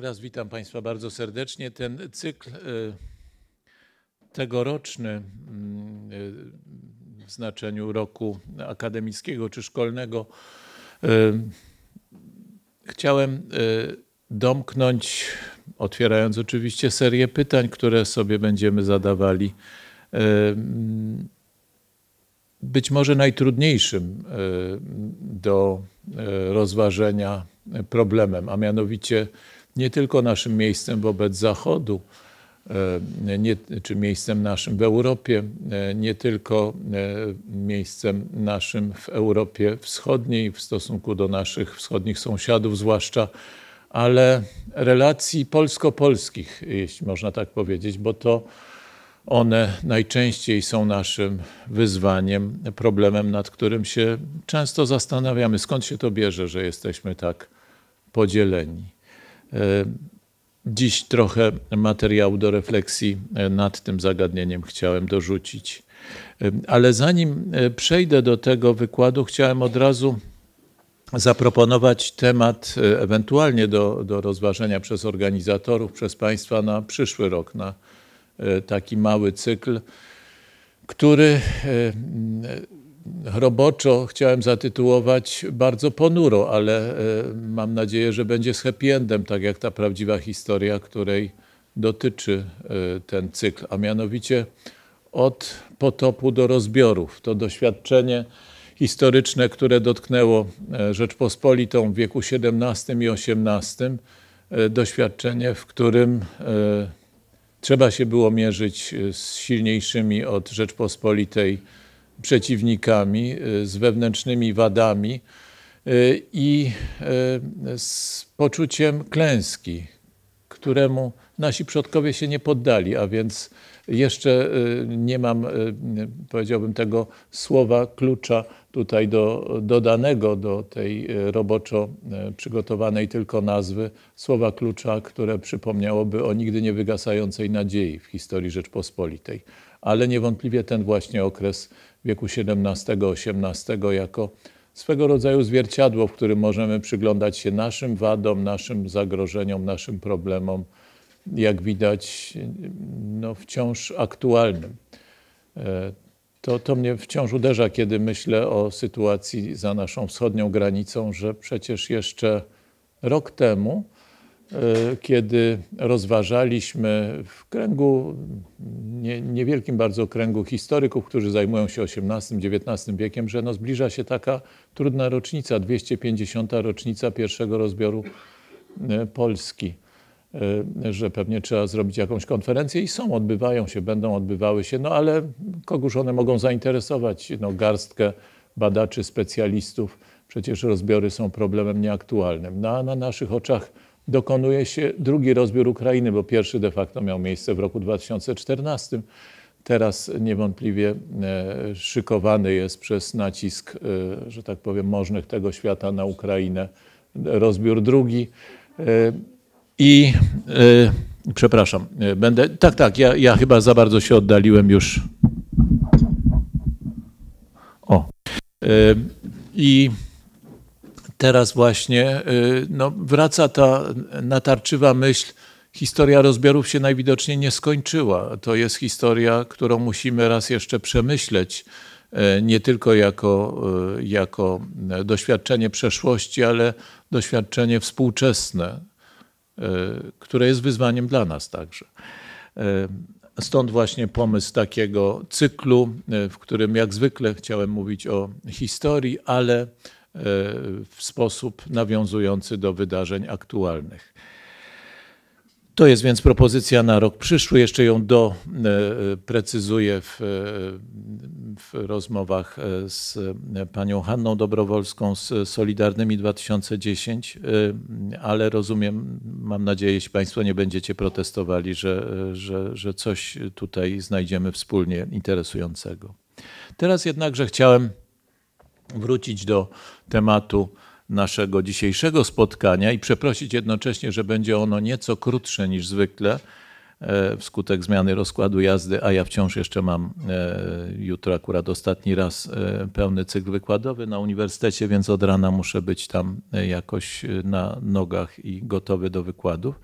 Jeszcze raz witam Państwa bardzo serdecznie. Ten cykl y, tegoroczny y, w znaczeniu roku akademickiego czy szkolnego y, chciałem domknąć, otwierając oczywiście serię pytań, które sobie będziemy zadawali. Być może najtrudniejszym do rozważenia problemem, a mianowicie nie tylko naszym miejscem wobec Zachodu, e, nie, czy miejscem naszym w Europie, e, nie tylko e, miejscem naszym w Europie Wschodniej w stosunku do naszych wschodnich sąsiadów, zwłaszcza, ale relacji polsko-polskich, jeśli można tak powiedzieć, bo to one najczęściej są naszym wyzwaniem, problemem, nad którym się często zastanawiamy, skąd się to bierze, że jesteśmy tak podzieleni. E, dziś trochę materiału do refleksji e, nad tym zagadnieniem chciałem dorzucić. E, ale zanim przejdę do tego wykładu, chciałem od razu zaproponować temat ewentualnie do, do rozważenia przez organizatorów, przez Państwa na przyszły rok, na taki mały cykl, który roboczo chciałem zatytułować bardzo ponuro, ale e, mam nadzieję, że będzie z happy endem, tak jak ta prawdziwa historia, której dotyczy e, ten cykl, a mianowicie od potopu do rozbiorów. To doświadczenie historyczne, które dotknęło e, Rzeczpospolitą w wieku XVII i XVIII, doświadczenie, w którym trzeba się było mierzyć z silniejszymi od Rzeczpospolitej przeciwnikami, y, z wewnętrznymi wadami y, i y, z poczuciem klęski, któremu nasi przodkowie się nie poddali, a więc jeszcze nie mam, powiedziałbym, tego słowa klucza tutaj do, dodanego do tej roboczo przygotowanej tylko nazwy, słowa klucza, które przypomniałoby o nigdy nie wygasającej nadziei w historii Rzeczpospolitej. Ale niewątpliwie ten właśnie okres wieku XVII-XVIII jako swego rodzaju zwierciadło, w którym możemy przyglądać się naszym wadom, naszym zagrożeniom, naszym problemom, jak widać, no, wciąż aktualnym. E, to, to mnie wciąż uderza, kiedy myślę o sytuacji za naszą wschodnią granicą, że przecież jeszcze rok temu E, kiedy rozważaliśmy w kręgu, nie, niewielkim bardzo kręgu historyków, którzy zajmują się XVIII-XIX wiekiem, że no zbliża się taka trudna rocznica, 250. rocznica pierwszego rozbioru e, Polski, e, że pewnie trzeba zrobić jakąś konferencję i są, odbywają się, będą odbywały się, no ale kogóż one mogą zainteresować, no garstkę badaczy, specjalistów. Przecież rozbiory są problemem nieaktualnym. No, a na naszych oczach dokonuje się drugi rozbiór Ukrainy, bo pierwszy de facto miał miejsce w roku 2014. Teraz niewątpliwie e, szykowany jest przez nacisk, e, że tak powiem, możnych tego świata na Ukrainę rozbiór drugi. E, I przepraszam, będę. Tak, tak, ja, ja chyba za bardzo się oddaliłem już. O. I teraz właśnie y, no, wraca ta natarczywa myśl, historia rozbiorów się najwidoczniej nie skończyła. To jest historia, którą musimy raz jeszcze przemyśleć, y, nie tylko jako, y, jako doświadczenie przeszłości, ale doświadczenie współczesne, które jest wyzwaniem dla nas także. Stąd właśnie pomysł takiego cyklu, w którym jak zwykle chciałem mówić o historii, ale w sposób nawiązujący do wydarzeń aktualnych. To jest więc propozycja na rok przyszły. Jeszcze ją doprecyzuję w, w rozmowach z panią Hanną Dobrowolską z Solidarnymi 2010, ale rozumiem, mam nadzieję, jeśli państwo nie będziecie protestowali, że, że, że coś tutaj znajdziemy wspólnie interesującego. Teraz jednakże chciałem wrócić do tematu naszego dzisiejszego spotkania i przeprosić jednocześnie, że będzie ono nieco krótsze niż zwykle e, wskutek zmiany rozkładu jazdy, a ja wciąż jeszcze mam e, jutro akurat ostatni raz e, pełny cykl wykładowy na uniwersytecie, więc od rana muszę być tam jakoś na nogach i gotowy do wykładów.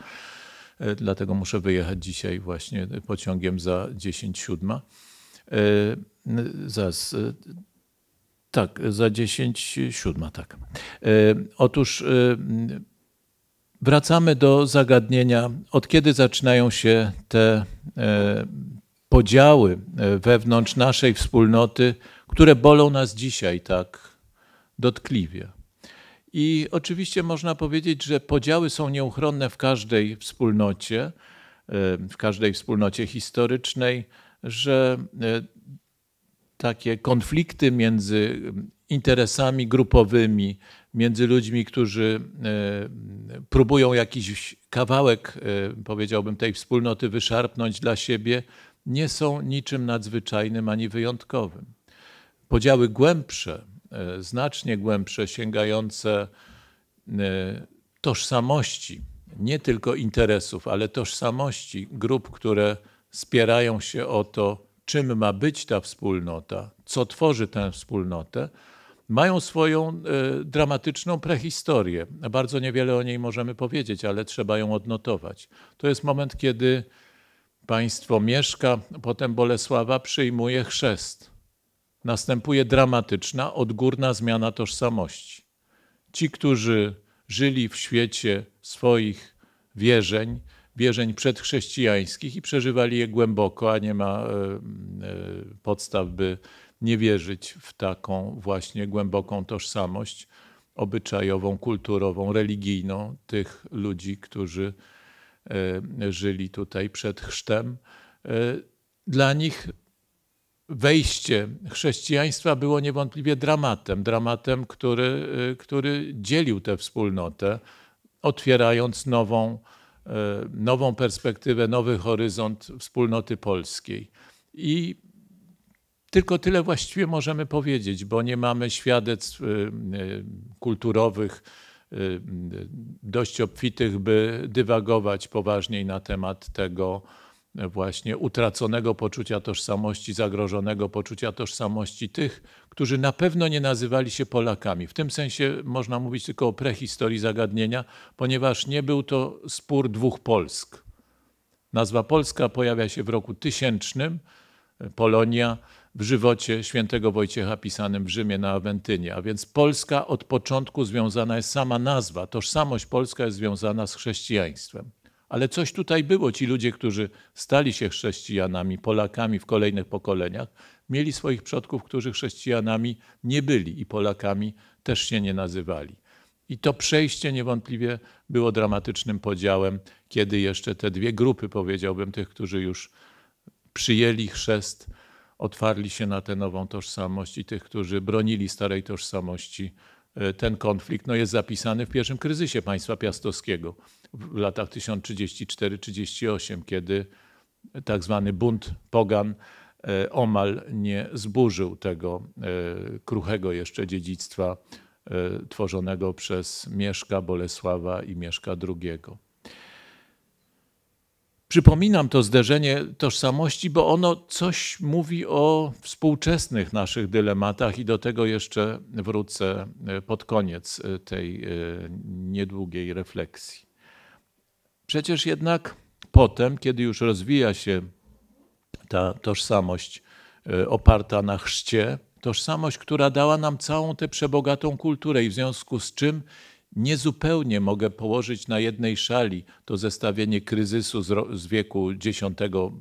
Dlatego muszę wyjechać dzisiaj właśnie pociągiem za 10.07. Zaraz tak, za 10, 7, tak. E, otóż e, wracamy do zagadnienia, od kiedy zaczynają się te e, podziały wewnątrz naszej wspólnoty, które bolą nas dzisiaj tak dotkliwie. I oczywiście można powiedzieć, że podziały są nieuchronne w każdej wspólnocie, w każdej wspólnocie historycznej, że takie konflikty między mm, interesami grupowymi, między ludźmi, którzy e, próbują jakiś kawałek, e, powiedziałbym, tej wspólnoty wyszarpnąć dla siebie, nie są niczym nadzwyczajnym ani wyjątkowym. Podziały głębsze, e, znacznie głębsze, sięgające tożsamości, nie tylko interesów, ale tożsamości grup, które spierają się o to, czym ma być ta wspólnota, co tworzy tę wspólnotę, mają swoją e, dramatyczną prehistorię. Bardzo niewiele o niej możemy powiedzieć, ale trzeba ją odnotować. To jest moment, kiedy państwo mieszka, potem Bolesława przyjmuje chrzest. Następuje dramatyczna, odgórna zmiana tożsamości. Ci, którzy żyli w świecie swoich wierzeń, wierzeń przedchrześcijańskich i przeżywali je głęboko, a nie ma e, e, podstaw, by nie wierzyć w taką właśnie głęboką tożsamość obyczajową, kulturową, religijną tych ludzi, którzy e, żyli tutaj przed chrztem. Dla nich wejście chrześcijaństwa było niewątpliwie dramatem, dramatem, który, który dzielił tę wspólnotę, otwierając nową E, nową perspektywę, nowy horyzont wspólnoty polskiej. I tylko tyle właściwie możemy powiedzieć, bo nie mamy świadectw e, e, kulturowych dość obfitych, by dywagować poważniej na temat tego, właśnie utraconego poczucia tożsamości, zagrożonego poczucia tożsamości tych, którzy na pewno nie nazywali się Polakami. W tym sensie można mówić tylko o prehistorii zagadnienia, ponieważ nie był to spór dwóch Polsk. Nazwa Polska pojawia się w roku tysięcznym, Polonia, w żywocie świętego Wojciecha pisanym w Rzymie na Awentynie. A więc Polska od początku związana jest sama nazwa, tożsamość polska jest związana z chrześcijaństwem. Ale coś tutaj było. Ci ludzie, którzy stali się chrześcijanami, Polakami w kolejnych pokoleniach, mieli swoich przodków, którzy chrześcijanami nie byli i Polakami też się nie nazywali. I to przejście niewątpliwie było dramatycznym podziałem, kiedy jeszcze te dwie grupy, powiedziałbym, tych, którzy już przyjęli chrzest, otwarli się na tę nową tożsamość i tych, którzy bronili starej tożsamości, e, ten konflikt no, jest zapisany w pierwszym kryzysie państwa piastowskiego w latach 1034-38, kiedy tak zwany bunt pogan e, omal nie zburzył tego e, kruchego jeszcze dziedzictwa e, tworzonego przez Mieszka Bolesława i Mieszka II. Przypominam to zderzenie tożsamości, bo ono coś mówi o współczesnych naszych dylematach i do tego jeszcze wrócę pod koniec tej niedługiej refleksji. Przecież jednak potem, kiedy już rozwija się ta tożsamość e, oparta na chrzcie, tożsamość, która dała nam całą tę przebogatą kulturę i w związku z czym niezupełnie mogę położyć na jednej szali to zestawienie kryzysu z, wieku X,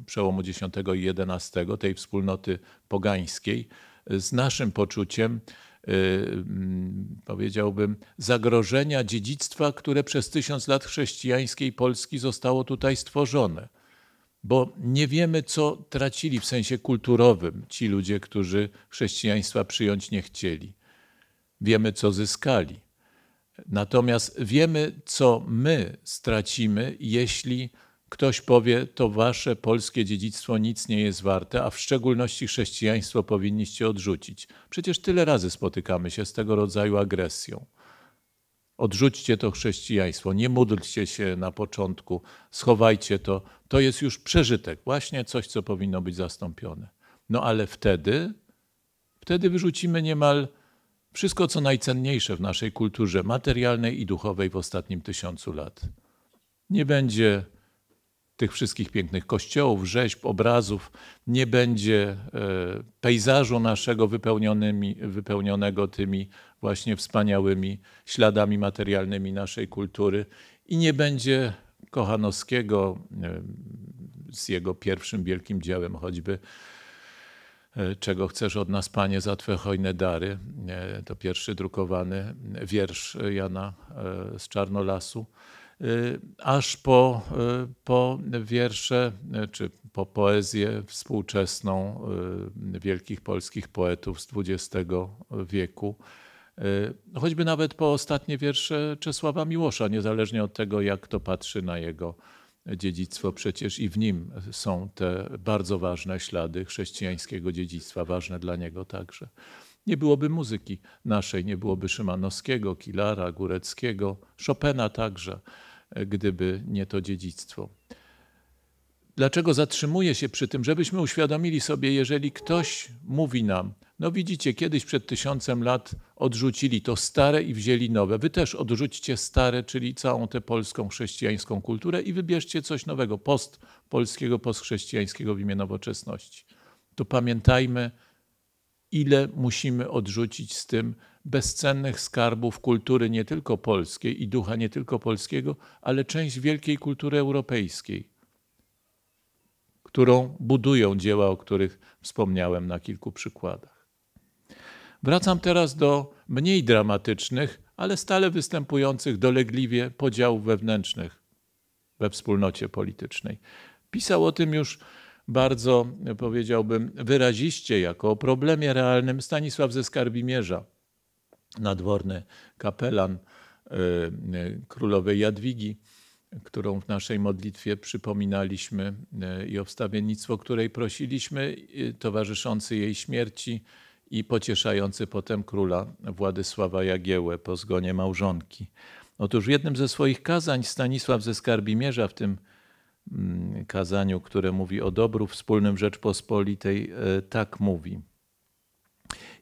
przełomu X i XI, tej wspólnoty pogańskiej, z naszym poczuciem Y, mm, powiedziałbym, zagrożenia dziedzictwa, które przez tysiąc lat chrześcijańskiej Polski zostało tutaj stworzone. Bo nie wiemy, co tracili w sensie kulturowym ci ludzie, którzy chrześcijaństwa przyjąć nie chcieli. Wiemy, co zyskali. Natomiast wiemy, co my stracimy, jeśli Ktoś powie, to wasze polskie dziedzictwo nic nie jest warte, a w szczególności chrześcijaństwo powinniście odrzucić. Przecież tyle razy spotykamy się z tego rodzaju agresją. Odrzućcie to chrześcijaństwo, nie módlcie się na początku, schowajcie to. To jest już przeżytek, właśnie coś, co powinno być zastąpione. No ale wtedy, wtedy wyrzucimy niemal wszystko, co najcenniejsze w naszej kulturze materialnej i duchowej w ostatnim tysiącu lat. Nie będzie tych wszystkich pięknych kościołów, rzeźb, obrazów, nie będzie e, pejzażu naszego wypełnionego tymi właśnie wspaniałymi śladami materialnymi naszej kultury i nie będzie Kochanowskiego e, z jego pierwszym wielkim dziełem choćby e, czego chcesz od nas, Panie, za Twe hojne dary. To pierwszy drukowany wiersz Jana z Czarnolasu. Y, aż po, y, po wiersze y, czy po poezję współczesną wielkich polskich poetów z XX wieku. Choćby nawet po ostatnie wiersze Czesława Miłosza, niezależnie od tego, jak to patrzy na jego dziedzictwo, przecież i w nim są te bardzo ważne ślady chrześcijańskiego dziedzictwa, ważne dla niego także. Nie byłoby muzyki naszej, nie byłoby Szymanowskiego, Kilara, Góreckiego, Chopina także, e, gdyby nie to dziedzictwo. Dlaczego zatrzymuję się przy tym, żebyśmy uświadomili sobie, jeżeli ktoś mówi nam, no widzicie, kiedyś przed tysiącem lat odrzucili to stare i wzięli nowe. Wy też odrzućcie stare, czyli całą tę polską chrześcijańską kulturę i wybierzcie coś nowego, post polskiego, postchrześcijańskiego w imię nowoczesności. To pamiętajmy, ile musimy odrzucić z tym bezcennych skarbów kultury nie tylko polskiej i ducha nie tylko polskiego, ale część wielkiej kultury europejskiej, którą budują dzieła, o których wspomniałem na kilku przykładach. Wracam teraz do mniej dramatycznych, ale stale występujących dolegliwie podziałów wewnętrznych we wspólnocie politycznej. Pisał o tym już bardzo, powiedziałbym, wyraziście jako o problemie realnym Stanisław ze Skarbimierza, nadworny kapelan y, y, królowej Jadwigi, którą w naszej modlitwie przypominaliśmy y, i o wstawiennictwo której prosiliśmy, towarzyszący jej śmierci i pocieszający potem króla Władysława Jagiełę po zgonie małżonki. Otóż w jednym ze swoich kazań Stanisław ze Skarbimierza w tym Mm, kazaniu, które mówi o dobru wspólnym Rzeczpospolitej, e, tak mówi.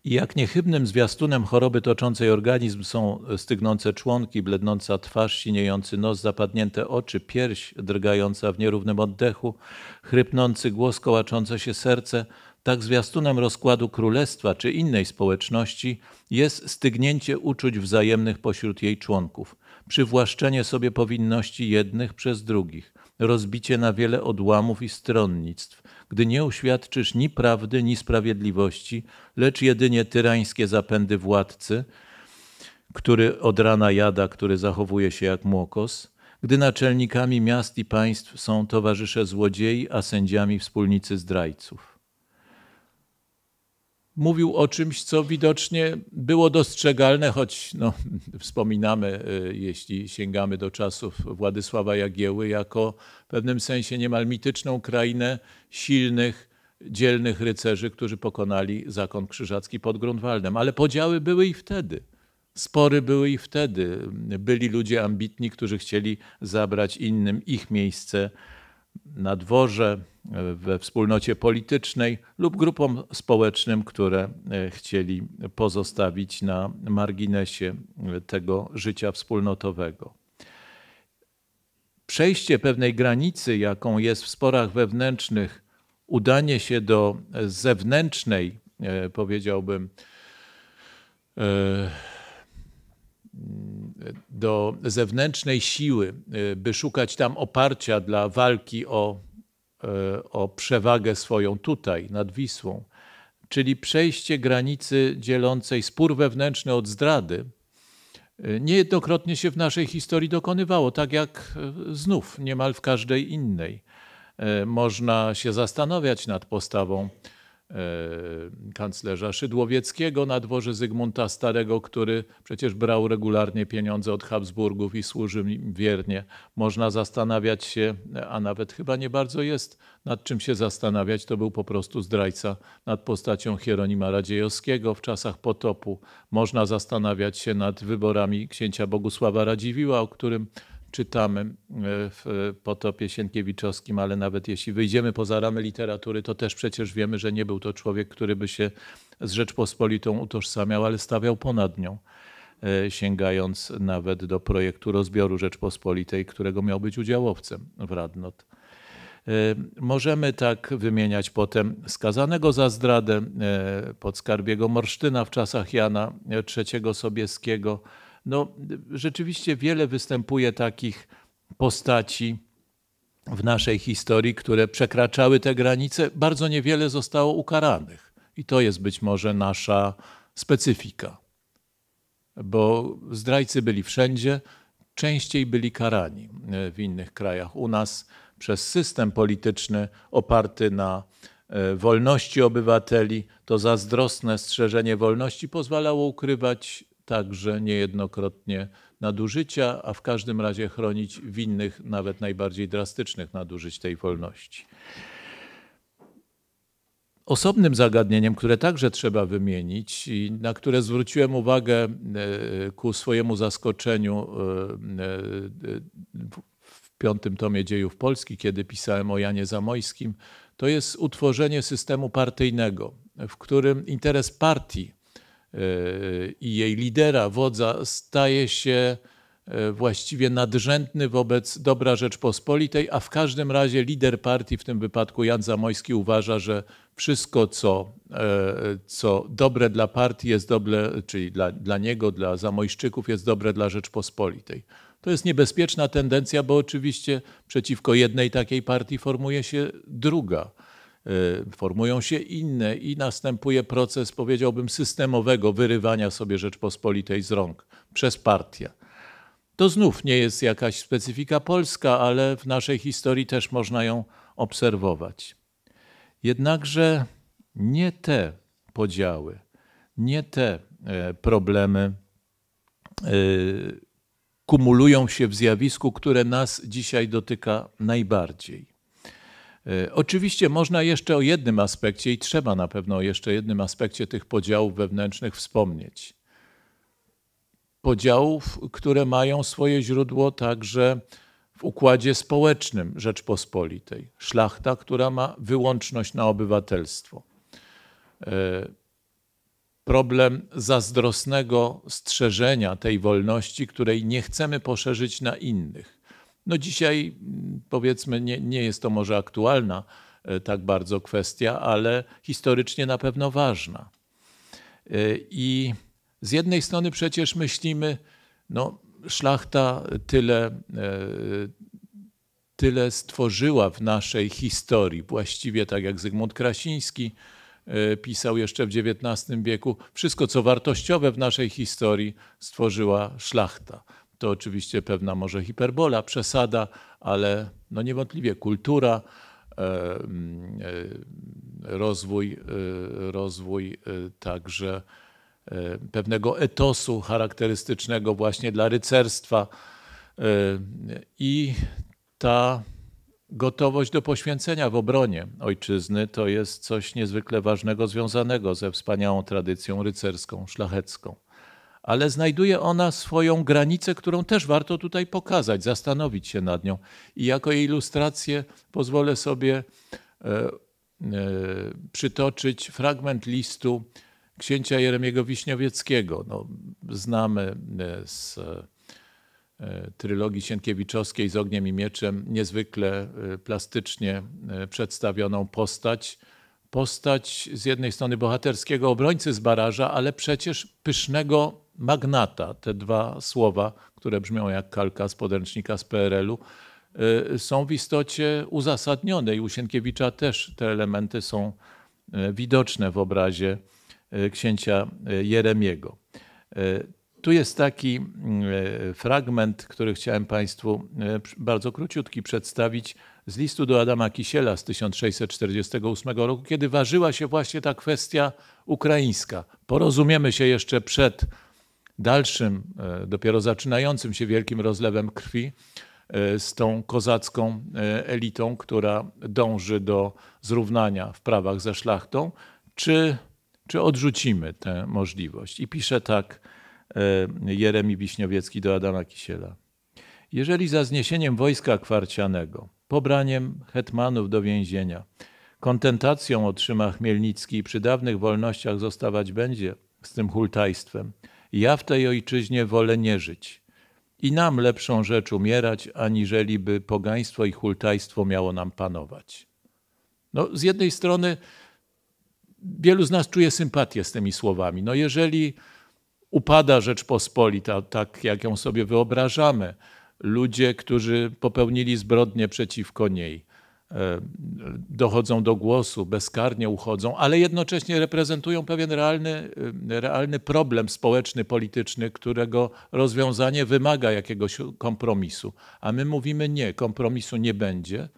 I jak niechybnym zwiastunem choroby toczącej organizm są stygnące członki, blednąca twarz, siniejący nos, zapadnięte oczy, pierś drgająca w nierównym oddechu, chrypnący głos, kołaczące się serce, tak zwiastunem rozkładu królestwa czy innej społeczności jest stygnięcie uczuć wzajemnych pośród jej członków, przywłaszczenie sobie powinności jednych przez drugich, rozbicie na wiele odłamów i stronnictw, gdy nie uświadczysz ni prawdy, ni sprawiedliwości, lecz jedynie tyrańskie zapędy władcy, który od rana jada, który zachowuje się jak młokos, gdy naczelnikami miast i państw są towarzysze złodziei, a sędziami wspólnicy zdrajców mówił o czymś, co widocznie było dostrzegalne, choć no, wspominamy, e, jeśli sięgamy do czasów Władysława Jagieły, jako w pewnym sensie niemal mityczną krainę silnych, dzielnych rycerzy, którzy pokonali zakon krzyżacki pod Grunwaldem. Ale podziały były i wtedy. Spory były i wtedy. Byli ludzie ambitni, którzy chcieli zabrać innym ich miejsce na dworze, we wspólnocie politycznej lub grupom społecznym, które e, chcieli pozostawić na marginesie e, tego życia wspólnotowego. Przejście pewnej granicy, jaką jest w sporach wewnętrznych, udanie się do zewnętrznej, e, powiedziałbym, do zewnętrznej siły, by szukać tam oparcia dla walki o E, o przewagę swoją tutaj, nad Wisłą, czyli przejście granicy dzielącej spór wewnętrzny od zdrady, e, niejednokrotnie się w naszej historii dokonywało, tak jak e, znów niemal w każdej innej. Można się zastanawiać nad postawą E, kanclerza Szydłowieckiego na dworze Zygmunta Starego, który przecież brał regularnie pieniądze od Habsburgów i służył im wiernie. Można zastanawiać się, a nawet chyba nie bardzo jest nad czym się zastanawiać. To był po prostu zdrajca nad postacią Hieronima Radziejowskiego w czasach potopu. Można zastanawiać się nad wyborami księcia Bogusława Radziwiła, o którym czytamy e, w Potopie Sienkiewiczowskim, ale nawet jeśli wyjdziemy poza ramy literatury, to też przecież wiemy, że nie był to człowiek, który by się z Rzeczpospolitą utożsamiał, ale stawiał ponad nią, e, sięgając nawet do projektu rozbioru Rzeczpospolitej, którego miał być udziałowcem w Radnot. E, możemy tak wymieniać potem skazanego za zdradę, podskarbiego Morsztyna w czasach Jana III Sobieskiego, no, y, rzeczywiście wiele występuje takich postaci w naszej historii, które przekraczały te granice. Bardzo niewiele zostało ukaranych. I to jest być może nasza specyfika. Bo zdrajcy byli wszędzie, częściej byli karani e, w innych krajach. U nas przez system polityczny oparty na e, wolności obywateli, to zazdrosne strzeżenie wolności pozwalało ukrywać także niejednokrotnie nadużycia, a w każdym razie chronić winnych nawet najbardziej drastycznych nadużyć tej wolności. Osobnym zagadnieniem, które także trzeba wymienić i na które zwróciłem uwagę e, ku swojemu zaskoczeniu e, e, w piątym tomie dziejów Polski, kiedy pisałem o Janie Zamojskim, to jest utworzenie systemu partyjnego, w którym interes partii i jej lidera, wodza, staje się e, właściwie nadrzędny wobec dobra Rzeczpospolitej, a w każdym razie lider partii, w tym wypadku Jan Zamojski, uważa, że wszystko, co, e, co dobre dla partii, jest dobre, czyli dla, dla niego, dla Zamojszczyków, jest dobre dla Rzeczpospolitej. To jest niebezpieczna tendencja, bo oczywiście przeciwko jednej takiej partii formuje się druga. Y, formują się inne i następuje proces, powiedziałbym, systemowego wyrywania sobie Rzeczpospolitej z rąk przez partię. To znów nie jest jakaś specyfika polska, ale w naszej historii też można ją obserwować. Jednakże nie te podziały, nie te e, problemy e, kumulują się w zjawisku, które nas dzisiaj dotyka najbardziej. E, oczywiście można jeszcze o jednym aspekcie i trzeba na pewno o jeszcze jednym aspekcie tych podziałów wewnętrznych wspomnieć. Podziałów, które mają swoje źródło także w układzie społecznym Rzeczpospolitej. Szlachta, która ma wyłączność na obywatelstwo. E, problem zazdrosnego strzeżenia tej wolności, której nie chcemy poszerzyć na innych no dzisiaj mm, powiedzmy nie, nie jest to może aktualna e, tak bardzo kwestia, ale historycznie na pewno ważna. E, I z jednej strony przecież myślimy, no szlachta tyle, e, tyle stworzyła w naszej historii, właściwie tak jak Zygmunt Krasiński pisał jeszcze w XIX wieku, wszystko co wartościowe w naszej historii stworzyła szlachta. To oczywiście pewna może hiperbola, przesada, ale no niewątpliwie kultura, e, mm, e, rozwój, e, rozwój także pewnego etosu charakterystycznego właśnie dla rycerstwa i ta gotowość do poświęcenia w obronie ojczyzny to jest coś niezwykle ważnego związanego ze wspaniałą tradycją rycerską, szlachecką ale znajduje ona swoją granicę, którą też warto tutaj pokazać, zastanowić się nad nią. I jako ilustrację pozwolę sobie e, e, przytoczyć fragment listu księcia Jeremiego Wiśniowieckiego. No, znamy e, z trylogii Sienkiewiczowskiej z Ogniem i Mieczem niezwykle plastycznie przedstawioną postać. Postać z jednej strony bohaterskiego obrońcy z baraża, ale przecież pysznego magnata, te dwa słowa, które brzmią jak kalka z podręcznika z PRL-u, y, są w istocie uzasadnione i u Sienkiewicza też te elementy są y, widoczne w obrazie y, księcia Jeremiego. Tu jest taki fragment, który chciałem Państwu bardzo króciutki przedstawić z listu do Adama Kisiela z 1648 roku, kiedy ważyła się właśnie ta kwestia ukraińska. Porozumiemy się jeszcze przed dalszym, e, dopiero zaczynającym się wielkim rozlewem krwi e, z tą kozacką e, elitą, która dąży do zrównania w prawach ze szlachtą, czy, czy odrzucimy tę możliwość? I pisze tak Jeremi Wiśniowiecki do Adama Kisiela. Jeżeli za zniesieniem wojska kwarcianego, pobraniem hetmanów do więzienia, kontentacją otrzyma Chmielnicki i przy dawnych wolnościach zostawać będzie z tym hultajstwem, ja w tej ojczyźnie wolę nie żyć. I nam lepszą rzecz umierać, aniżeli by pogaństwo i hultajstwo miało nam panować. No, z jednej strony wielu z nas czuje sympatię z tymi słowami. No, jeżeli upada Rzeczpospolita, tak jak ją sobie wyobrażamy, ludzie, którzy popełnili zbrodnie przeciwko niej, E, dochodzą do głosu, bezkarnie uchodzą, ale jednocześnie reprezentują pewien realny, e, realny problem społeczny, polityczny, którego rozwiązanie wymaga jakiegoś kompromisu. A my mówimy nie, kompromisu nie będzie.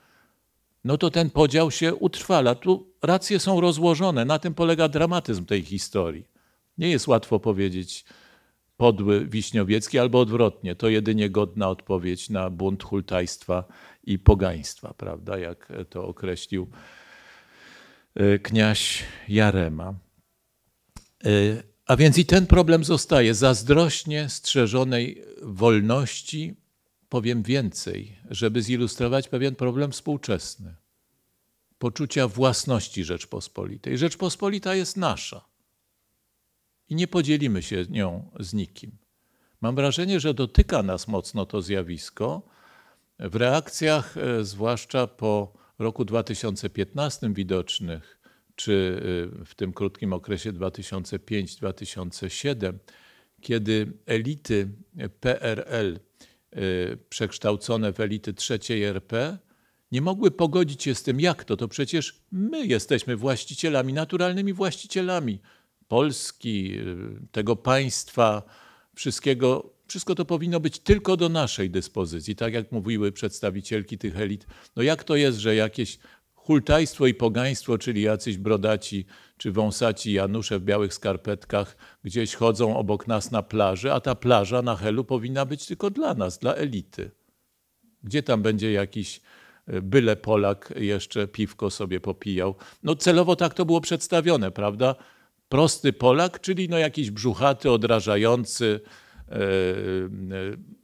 No to ten podział się utrwala. Tu racje są rozłożone. Na tym polega dramatyzm tej historii. Nie jest łatwo powiedzieć, podły Wiśniowiecki, albo odwrotnie, to jedynie godna odpowiedź na bunt hultajstwa i pogaństwa, prawda, jak to określił e, Kniaś Jarema. E, a więc i ten problem zostaje zazdrośnie strzeżonej wolności. Powiem więcej, żeby zilustrować pewien problem współczesny. Poczucia własności Rzeczpospolitej. Rzeczpospolita jest nasza i nie podzielimy się nią z nikim. Mam wrażenie, że dotyka nas mocno to zjawisko. W reakcjach, e, zwłaszcza po roku 2015 widocznych, czy e, w tym krótkim okresie 2005-2007, kiedy elity PRL e, przekształcone w elity trzeciej RP nie mogły pogodzić się z tym, jak to, to przecież my jesteśmy właścicielami, naturalnymi właścicielami Polski, y, tego państwa, wszystkiego, wszystko to powinno być tylko do naszej dyspozycji. Tak jak mówiły przedstawicielki tych elit, no jak to jest, że jakieś hultajstwo i pogaństwo, czyli jacyś brodaci czy wąsaci Janusze w białych skarpetkach gdzieś chodzą obok nas na plaży, a ta plaża na Helu powinna być tylko dla nas, dla elity. Gdzie tam będzie jakiś y, byle Polak jeszcze piwko sobie popijał? No celowo tak to było przedstawione, prawda? prosty Polak, czyli no jakiś brzuchaty, odrażający, e, e,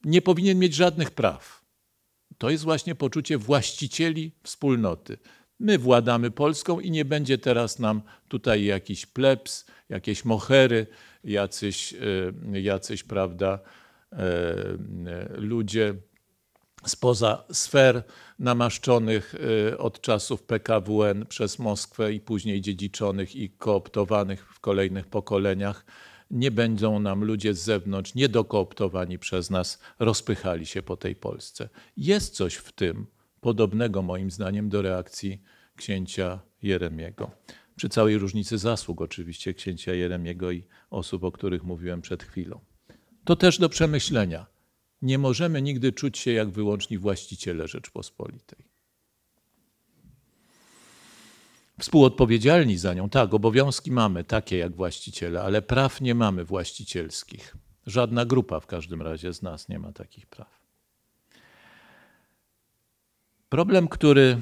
nie powinien mieć żadnych praw. To jest właśnie poczucie właścicieli wspólnoty. My władamy Polską i nie będzie teraz nam tutaj jakiś plebs, jakieś mohery, jacyś, e, jacyś prawda, ludzie spoza sfer namaszczonych y, od czasów PKWN przez Moskwę i później dziedziczonych i kooptowanych w kolejnych pokoleniach. Nie będą nam ludzie z zewnątrz, niedokooptowani przez nas, rozpychali się po tej Polsce. Jest coś w tym podobnego, moim zdaniem, do reakcji księcia Jeremiego. Przy całej różnicy zasług, oczywiście, księcia Jeremiego i osób, o których mówiłem przed chwilą. To też do przemyślenia nie możemy nigdy czuć się jak wyłączni właściciele Rzeczpospolitej. Współodpowiedzialni za nią, tak, obowiązki mamy takie jak właściciele, ale praw nie mamy właścicielskich. Żadna grupa w każdym razie z nas nie ma takich praw. Problem, który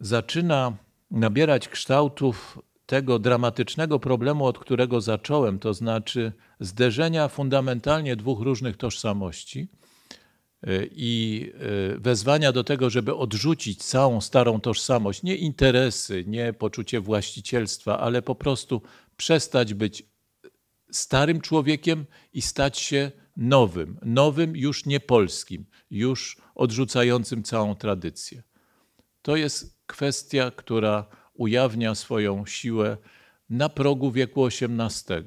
zaczyna nabierać kształtów tego dramatycznego problemu, od którego zacząłem, to znaczy zderzenia fundamentalnie dwóch różnych tożsamości e, i e, wezwania do tego, żeby odrzucić całą starą tożsamość, nie interesy, nie poczucie właścicielstwa, ale po prostu przestać być starym człowiekiem i stać się nowym, nowym już nie polskim, już odrzucającym całą tradycję. To jest kwestia, która ujawnia swoją siłę na progu wieku XVIII.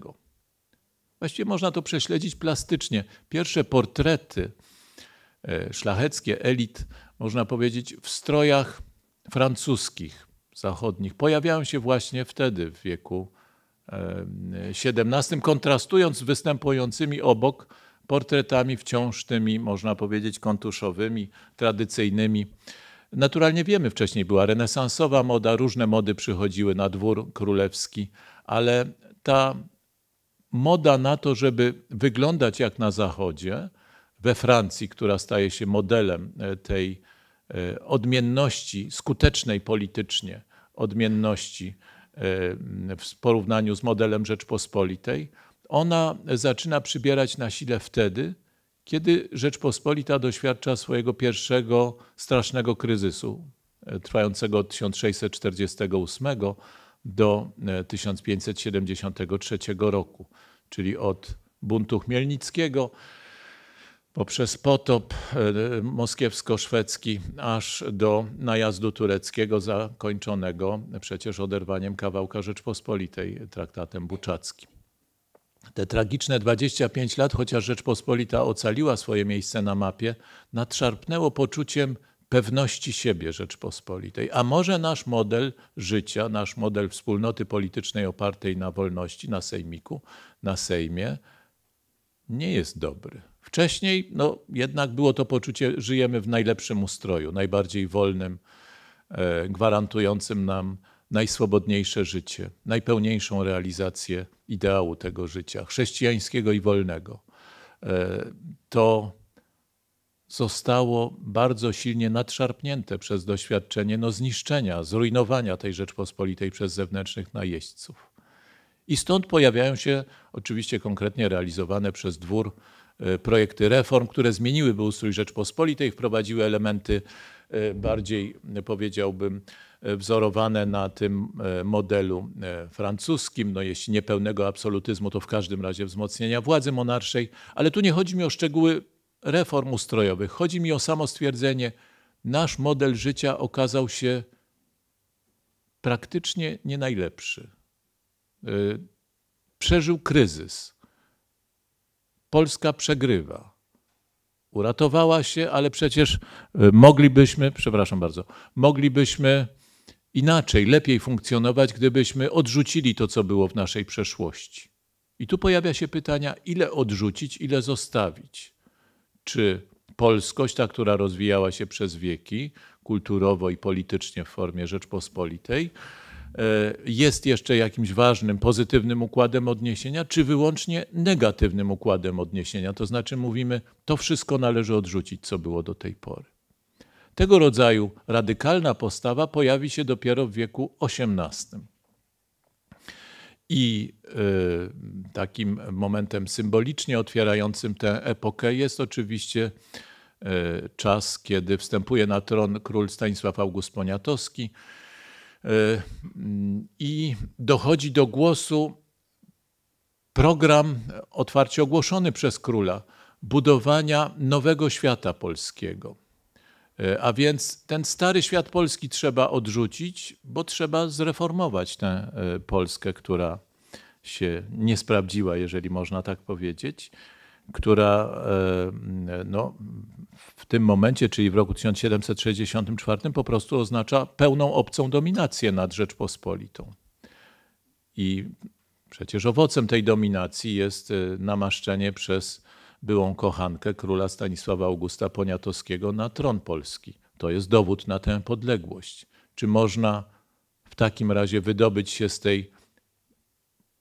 Właściwie można to prześledzić plastycznie. Pierwsze portrety e, szlacheckie elit, można powiedzieć, w strojach francuskich, zachodnich, pojawiają się właśnie wtedy, w wieku XVII, kontrastując z występującymi obok portretami wciąż tymi, można powiedzieć, kontuszowymi, tradycyjnymi. Naturalnie wiemy, wcześniej była renesansowa moda, różne mody przychodziły na dwór królewski, ale ta moda na to, żeby wyglądać jak na Zachodzie, we Francji, która staje się modelem e, tej e, odmienności, skutecznej politycznie odmienności e, w porównaniu z modelem Rzeczpospolitej, ona zaczyna przybierać na sile wtedy, kiedy Rzeczpospolita doświadcza swojego pierwszego strasznego kryzysu, trwającego od 1648 do 1573 e, roku, czyli od buntu chmielnickiego poprzez potop e, moskiewsko-szwedzki aż do najazdu tureckiego zakończonego przecież oderwaniem kawałka Rzeczpospolitej traktatem buczackim. Te tragiczne 25 lat, chociaż Rzeczpospolita ocaliła swoje miejsce na mapie, nadszarpnęło poczuciem pewności siebie Rzeczpospolitej. A może nasz model życia, nasz model wspólnoty politycznej opartej na wolności, na sejmiku, na sejmie, nie jest dobry. Wcześniej no, jednak było to poczucie, żyjemy w najlepszym ustroju, najbardziej wolnym, e, gwarantującym nam najswobodniejsze życie, najpełniejszą realizację ideału tego życia, chrześcijańskiego i wolnego. E, to zostało bardzo silnie nadszarpnięte przez doświadczenie no, zniszczenia, zrujnowania tej Rzeczpospolitej przez zewnętrznych najeźdźców. I stąd pojawiają się oczywiście konkretnie realizowane przez dwór e, projekty reform, które zmieniłyby ustrój Rzeczpospolitej, wprowadziły elementy e, bardziej, e, powiedziałbym, wzorowane na tym modelu francuskim, no jeśli nie pełnego absolutyzmu, to w każdym razie wzmocnienia władzy monarszej, ale tu nie chodzi mi o szczegóły reform ustrojowych. Chodzi mi o samo stwierdzenie, nasz model życia okazał się praktycznie nie najlepszy. Y, przeżył kryzys. Polska przegrywa. Uratowała się, ale przecież y, moglibyśmy, przepraszam bardzo, moglibyśmy inaczej, lepiej funkcjonować, gdybyśmy odrzucili to, co było w naszej przeszłości. I tu pojawia się pytanie, ile odrzucić, ile zostawić czy polskość, ta, która rozwijała się przez wieki, kulturowo i politycznie w formie Rzeczpospolitej, e, jest jeszcze jakimś ważnym, pozytywnym układem odniesienia, czy wyłącznie negatywnym układem odniesienia. To znaczy mówimy, to wszystko należy odrzucić, co było do tej pory. Tego rodzaju radykalna postawa pojawi się dopiero w wieku XVIII. I y, takim momentem symbolicznie otwierającym tę epokę jest oczywiście y, czas, kiedy wstępuje na tron król Stanisław August Poniatowski y, i dochodzi do głosu program otwarcie ogłoszony przez króla budowania nowego świata polskiego. E, a więc ten stary świat Polski trzeba odrzucić, bo trzeba zreformować tę e, Polskę, która się nie sprawdziła, jeżeli można tak powiedzieć, która e, no, w tym momencie, czyli w roku 1764, po prostu oznacza pełną obcą dominację nad Rzeczpospolitą. I przecież owocem tej dominacji jest namaszczenie przez byłą kochankę króla Stanisława Augusta Poniatowskiego na tron polski. To jest dowód na tę podległość. Czy można w takim razie wydobyć się z tej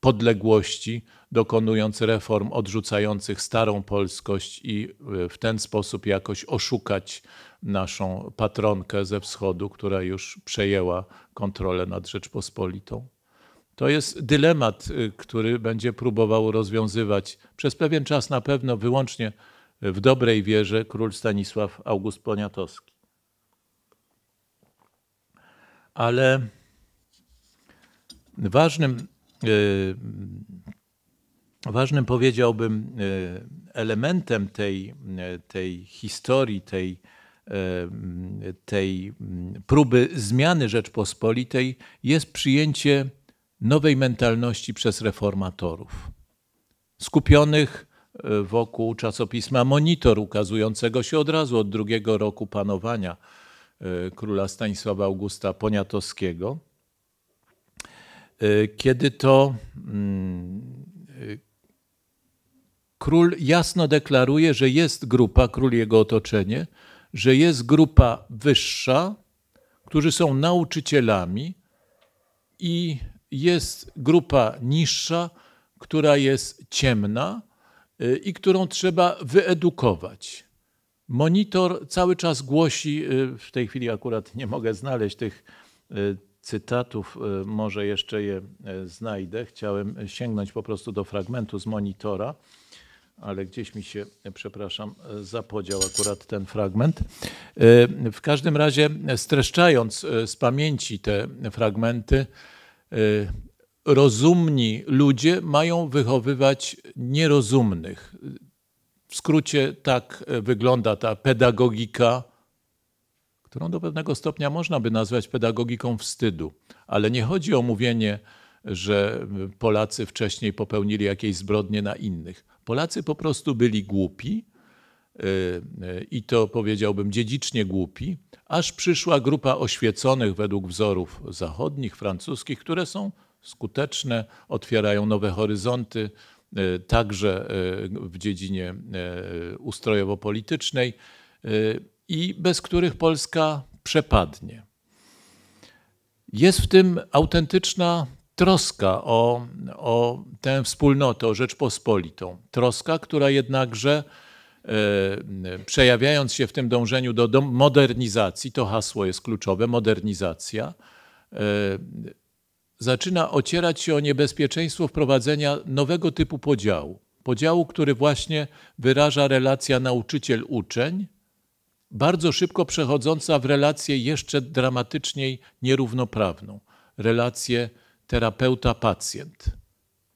podległości, dokonując reform odrzucających starą polskość i e, w ten sposób jakoś oszukać naszą patronkę ze wschodu, która już przejęła kontrolę nad Rzeczpospolitą? To jest dylemat, y, który będzie próbował rozwiązywać przez pewien czas na pewno wyłącznie w dobrej wierze król Stanisław August Poniatowski. Ale ważnym, y, ważnym powiedziałbym y, elementem tej, tej historii, tej, tej mm, próby zmiany Rzeczpospolitej jest przyjęcie nowej mentalności przez reformatorów, skupionych e, wokół czasopisma Monitor, ukazującego się od razu od drugiego roku panowania e, króla Stanisława Augusta Poniatowskiego, e, kiedy to mm, król jasno deklaruje, że jest grupa, król i jego otoczenie, że jest grupa wyższa, którzy są nauczycielami i jest grupa niższa, która jest ciemna y, i którą trzeba wyedukować. Monitor cały czas głosi, y, w tej chwili akurat nie mogę znaleźć tych y, cytatów, może jeszcze je znajdę. Chciałem sięgnąć po prostu do fragmentu z monitora, ale gdzieś mi się, przepraszam, zapodział akurat ten fragment. W każdym razie, streszczając z pamięci te fragmenty, Y, rozumni ludzie mają wychowywać nierozumnych. W skrócie tak e, wygląda ta pedagogika, którą do pewnego stopnia można by nazwać pedagogiką wstydu, ale nie chodzi o mówienie, że e, Polacy wcześniej popełnili jakieś zbrodnie na innych. Polacy po prostu byli głupi, Y, y, i to powiedziałbym dziedzicznie głupi, aż przyszła grupa oświeconych według wzorów zachodnich, francuskich, które są skuteczne, otwierają nowe horyzonty, y, także w dziedzinie ustrojowo-politycznej i bez których Polska przepadnie. Jest w tym autentyczna troska o, o tę wspólnotę, o Rzeczpospolitą. Troska, która jednakże E, przejawiając się w tym dążeniu do, modernizacji, to hasło jest kluczowe, modernizacja, e, zaczyna ocierać się o niebezpieczeństwo wprowadzenia nowego typu podziału. Podziału, który właśnie wyraża relacja nauczyciel-uczeń, bardzo szybko przechodząca w relację jeszcze dramatyczniej nierównoprawną relację terapeuta-pacjent.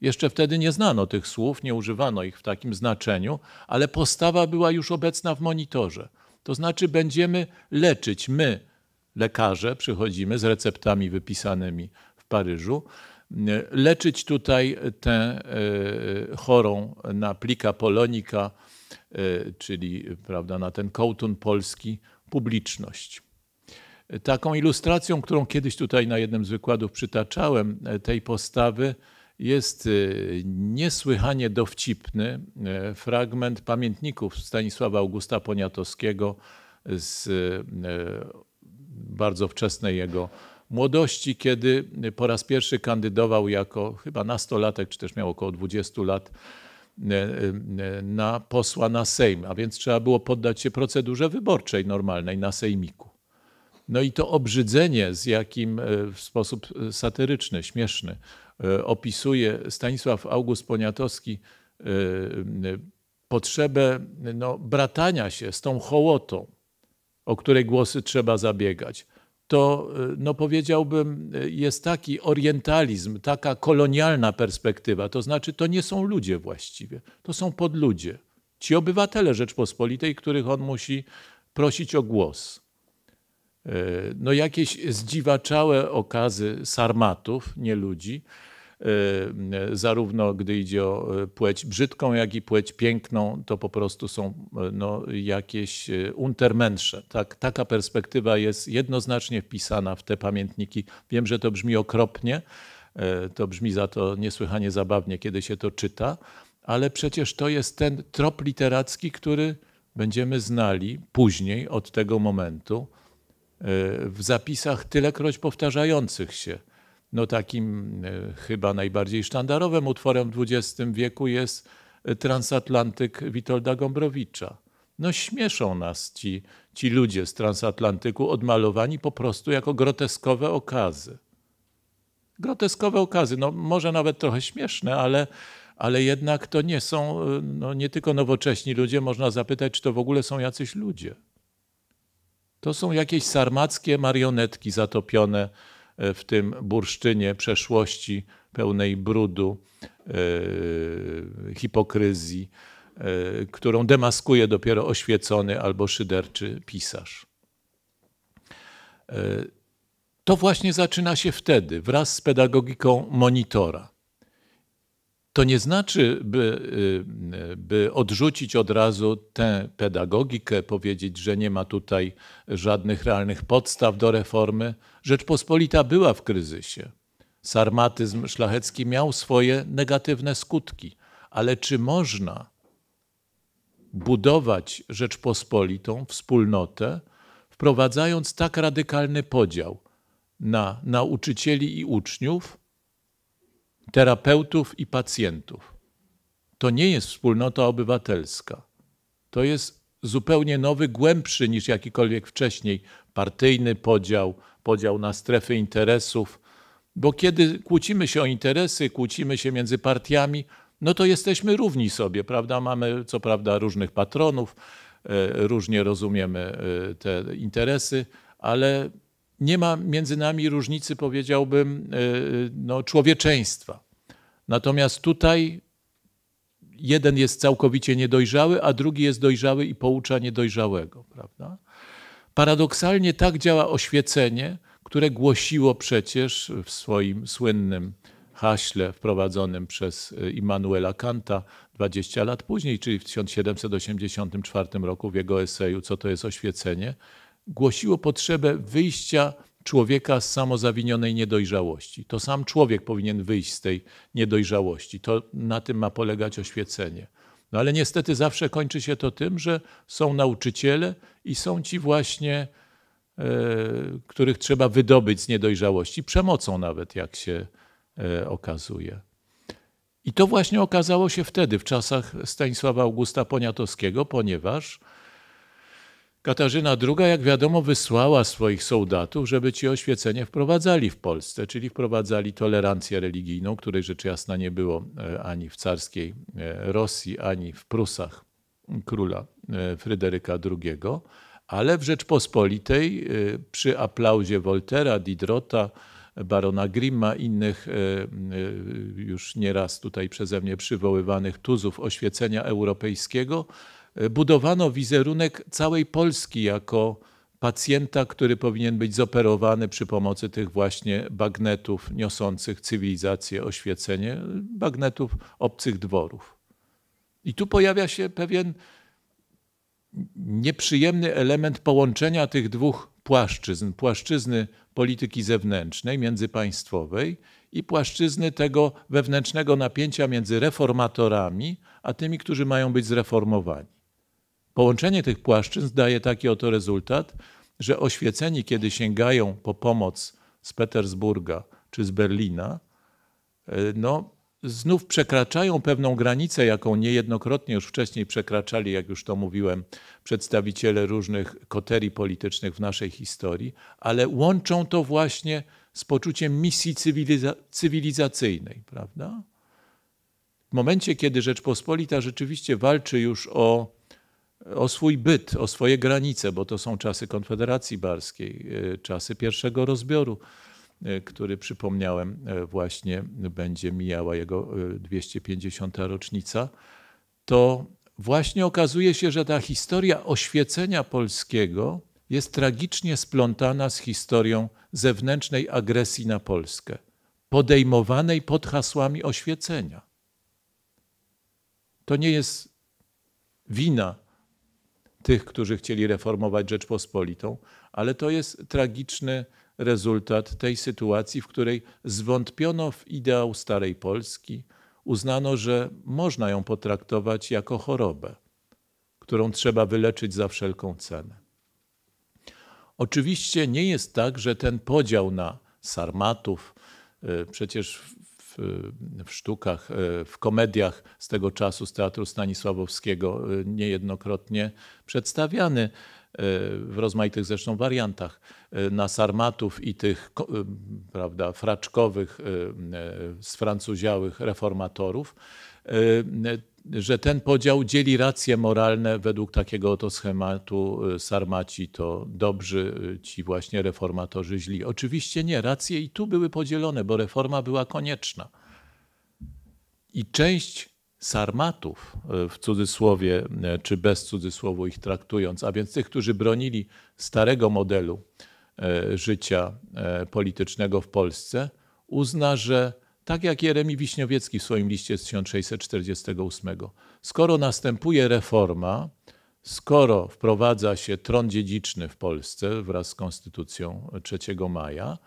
Jeszcze wtedy nie znano tych słów, nie używano ich w takim znaczeniu, ale postawa była już obecna w monitorze. To znaczy, będziemy leczyć. My, lekarze, przychodzimy z receptami wypisanymi w Paryżu, e, leczyć tutaj tę e, chorą na plika polonika, e, czyli prawda, na ten kołtun polski, publiczność. Taką ilustracją, którą kiedyś tutaj na jednym z wykładów przytaczałem, tej postawy, jest y, niesłychanie dowcipny y, fragment pamiętników Stanisława Augusta Poniatowskiego z y, bardzo wczesnej jego młodości, kiedy po raz pierwszy kandydował jako chyba nastolatek, czy też miał około 20 lat, na posła na Sejm, a więc trzeba było poddać się procedurze wyborczej normalnej na Sejmiku. No i to obrzydzenie, z jakim w sposób satyryczny, śmieszny E, opisuje Stanisław August Poniatowski e, potrzebę no, bratania się z tą hołotą, o której głosy trzeba zabiegać, to e, no, powiedziałbym, jest taki orientalizm, taka kolonialna perspektywa. To znaczy, to nie są ludzie właściwie, to są podludzie. Ci obywatele Rzeczpospolitej, których on musi prosić o głos. No, jakieś zdziwaczałe okazy sarmatów, nie ludzi. Y, y, zarówno gdy idzie o y, płeć brzydką, jak i płeć piękną, to po prostu są no, jakieś untermensze. Tak, taka perspektywa jest jednoznacznie wpisana w te pamiętniki. Wiem, że to brzmi okropnie, to brzmi za to niesłychanie zabawnie, kiedy się to czyta, ale przecież to jest ten trop literacki, który będziemy znali później od tego momentu w zapisach tylekroć powtarzających się no takim e, chyba najbardziej sztandarowym utworem w XX wieku jest e, Transatlantyk Witolda Gombrowicza. No śmieszą nas ci, ci ludzie z transatlantyku odmalowani po prostu jako groteskowe okazy. Groteskowe okazy, no może nawet trochę śmieszne, ale, ale jednak to nie są e, no, nie tylko nowocześni ludzie. Można zapytać, czy to w ogóle są jacyś ludzie. To są jakieś sarmackie marionetki zatopione E, w tym bursztynie przeszłości pełnej brudu, e, hipokryzji, e, którą demaskuje dopiero oświecony albo szyderczy pisarz. To właśnie zaczyna się wtedy, wraz z pedagogiką monitora. To nie znaczy, by, y, by odrzucić od razu tę pedagogikę, powiedzieć, że nie ma tutaj żadnych realnych podstaw do reformy. Rzeczpospolita była w kryzysie. Sarmatyzm szlachecki miał swoje negatywne skutki, ale czy można budować Rzeczpospolitą, wspólnotę, wprowadzając tak radykalny podział na nauczycieli i uczniów? terapeutów i pacjentów. To nie jest wspólnota obywatelska. To jest zupełnie nowy, głębszy niż jakikolwiek wcześniej partyjny podział, podział na strefy interesów. Bo kiedy kłócimy się o interesy, kłócimy się między partiami, no to jesteśmy równi sobie, prawda? Mamy co prawda różnych patronów, e, różnie rozumiemy e, te interesy, ale nie ma między nami różnicy, powiedziałbym, e, e, no, człowieczeństwa. Natomiast tutaj jeden jest całkowicie niedojrzały, a drugi jest dojrzały i poucza niedojrzałego. Prawda? Paradoksalnie tak działa oświecenie, które głosiło przecież w swoim słynnym haśle wprowadzonym przez e, Immanuela Kanta 20 lat później, czyli w 1784 roku w jego eseju Co to jest oświecenie, głosiło potrzebę wyjścia człowieka z samozawinionej niedojrzałości. To sam człowiek powinien wyjść z tej niedojrzałości. To na tym ma polegać oświecenie. No ale niestety zawsze kończy się to tym, że są nauczyciele i są ci właśnie, e, których trzeba wydobyć z niedojrzałości, przemocą nawet, jak się e, okazuje. I to właśnie okazało się wtedy, w czasach Stanisława Augusta Poniatowskiego, ponieważ Katarzyna II, jak wiadomo, wysłała swoich soldatów, żeby ci oświecenie wprowadzali w Polsce, czyli wprowadzali tolerancję religijną, której rzecz jasna nie było e, ani w carskiej e, Rosji, ani w Prusach króla e, Fryderyka II, ale w Rzeczpospolitej przy aplauzie Woltera, Didrota, barona Grimma, innych już nieraz tutaj przeze mnie przywoływanych tuzów oświecenia europejskiego, E, budowano wizerunek całej Polski jako pacjenta, który powinien być zoperowany przy pomocy tych właśnie bagnetów niosących cywilizację, oświecenie, bagnetów obcych dworów. I tu pojawia się pewien nieprzyjemny element połączenia tych dwóch płaszczyzn, płaszczyzny polityki zewnętrznej, międzypaństwowej i płaszczyzny tego wewnętrznego napięcia między reformatorami, a tymi, którzy mają być zreformowani. Połączenie tych płaszczyzn daje taki oto rezultat, że oświeceni, kiedy sięgają po pomoc z Petersburga czy z Berlina, e, no, znów przekraczają pewną granicę, jaką niejednokrotnie już wcześniej przekraczali, jak już to mówiłem, przedstawiciele różnych koterii politycznych w naszej historii, ale łączą to właśnie z poczuciem misji cywiliza cywilizacyjnej, prawda? W momencie, kiedy Rzeczpospolita rzeczywiście walczy już o o swój byt, o swoje granice, bo to są czasy Konfederacji Barskiej, e, czasy pierwszego rozbioru, e, który przypomniałem, e, właśnie będzie mijała jego 250. rocznica, to właśnie okazuje się, że ta historia oświecenia polskiego jest tragicznie splątana z historią zewnętrznej agresji na Polskę, podejmowanej pod hasłami oświecenia. To nie jest wina tych, którzy chcieli reformować Rzeczpospolitą, ale to jest tragiczny rezultat tej sytuacji, w której zwątpiono w ideał starej Polski, uznano, że można ją potraktować jako chorobę, którą trzeba wyleczyć za wszelką cenę. Oczywiście nie jest tak, że ten podział na sarmatów, y, przecież w, sztukach, e, w komediach z tego czasu z Teatru Stanisławowskiego e, niejednokrotnie przedstawiany e, w rozmaitych zresztą wariantach na sarmatów i tych prawda, fraczkowych, sfrancuziałych reformatorów że ten podział dzieli racje moralne według takiego oto schematu y, Sarmaci to dobrzy y, ci właśnie reformatorzy źli. Oczywiście nie, racje i tu były podzielone, bo reforma była konieczna. I część Sarmatów, y, w cudzysłowie, czy bez cudzysłowu ich traktując, a więc tych, którzy bronili starego modelu życia politycznego w Polsce, uzna, że tak jak Jeremi Wiśniowiecki w swoim liście z 1648. Skoro następuje reforma, skoro wprowadza się tron dziedziczny w Polsce wraz z konstytucją 3 maja,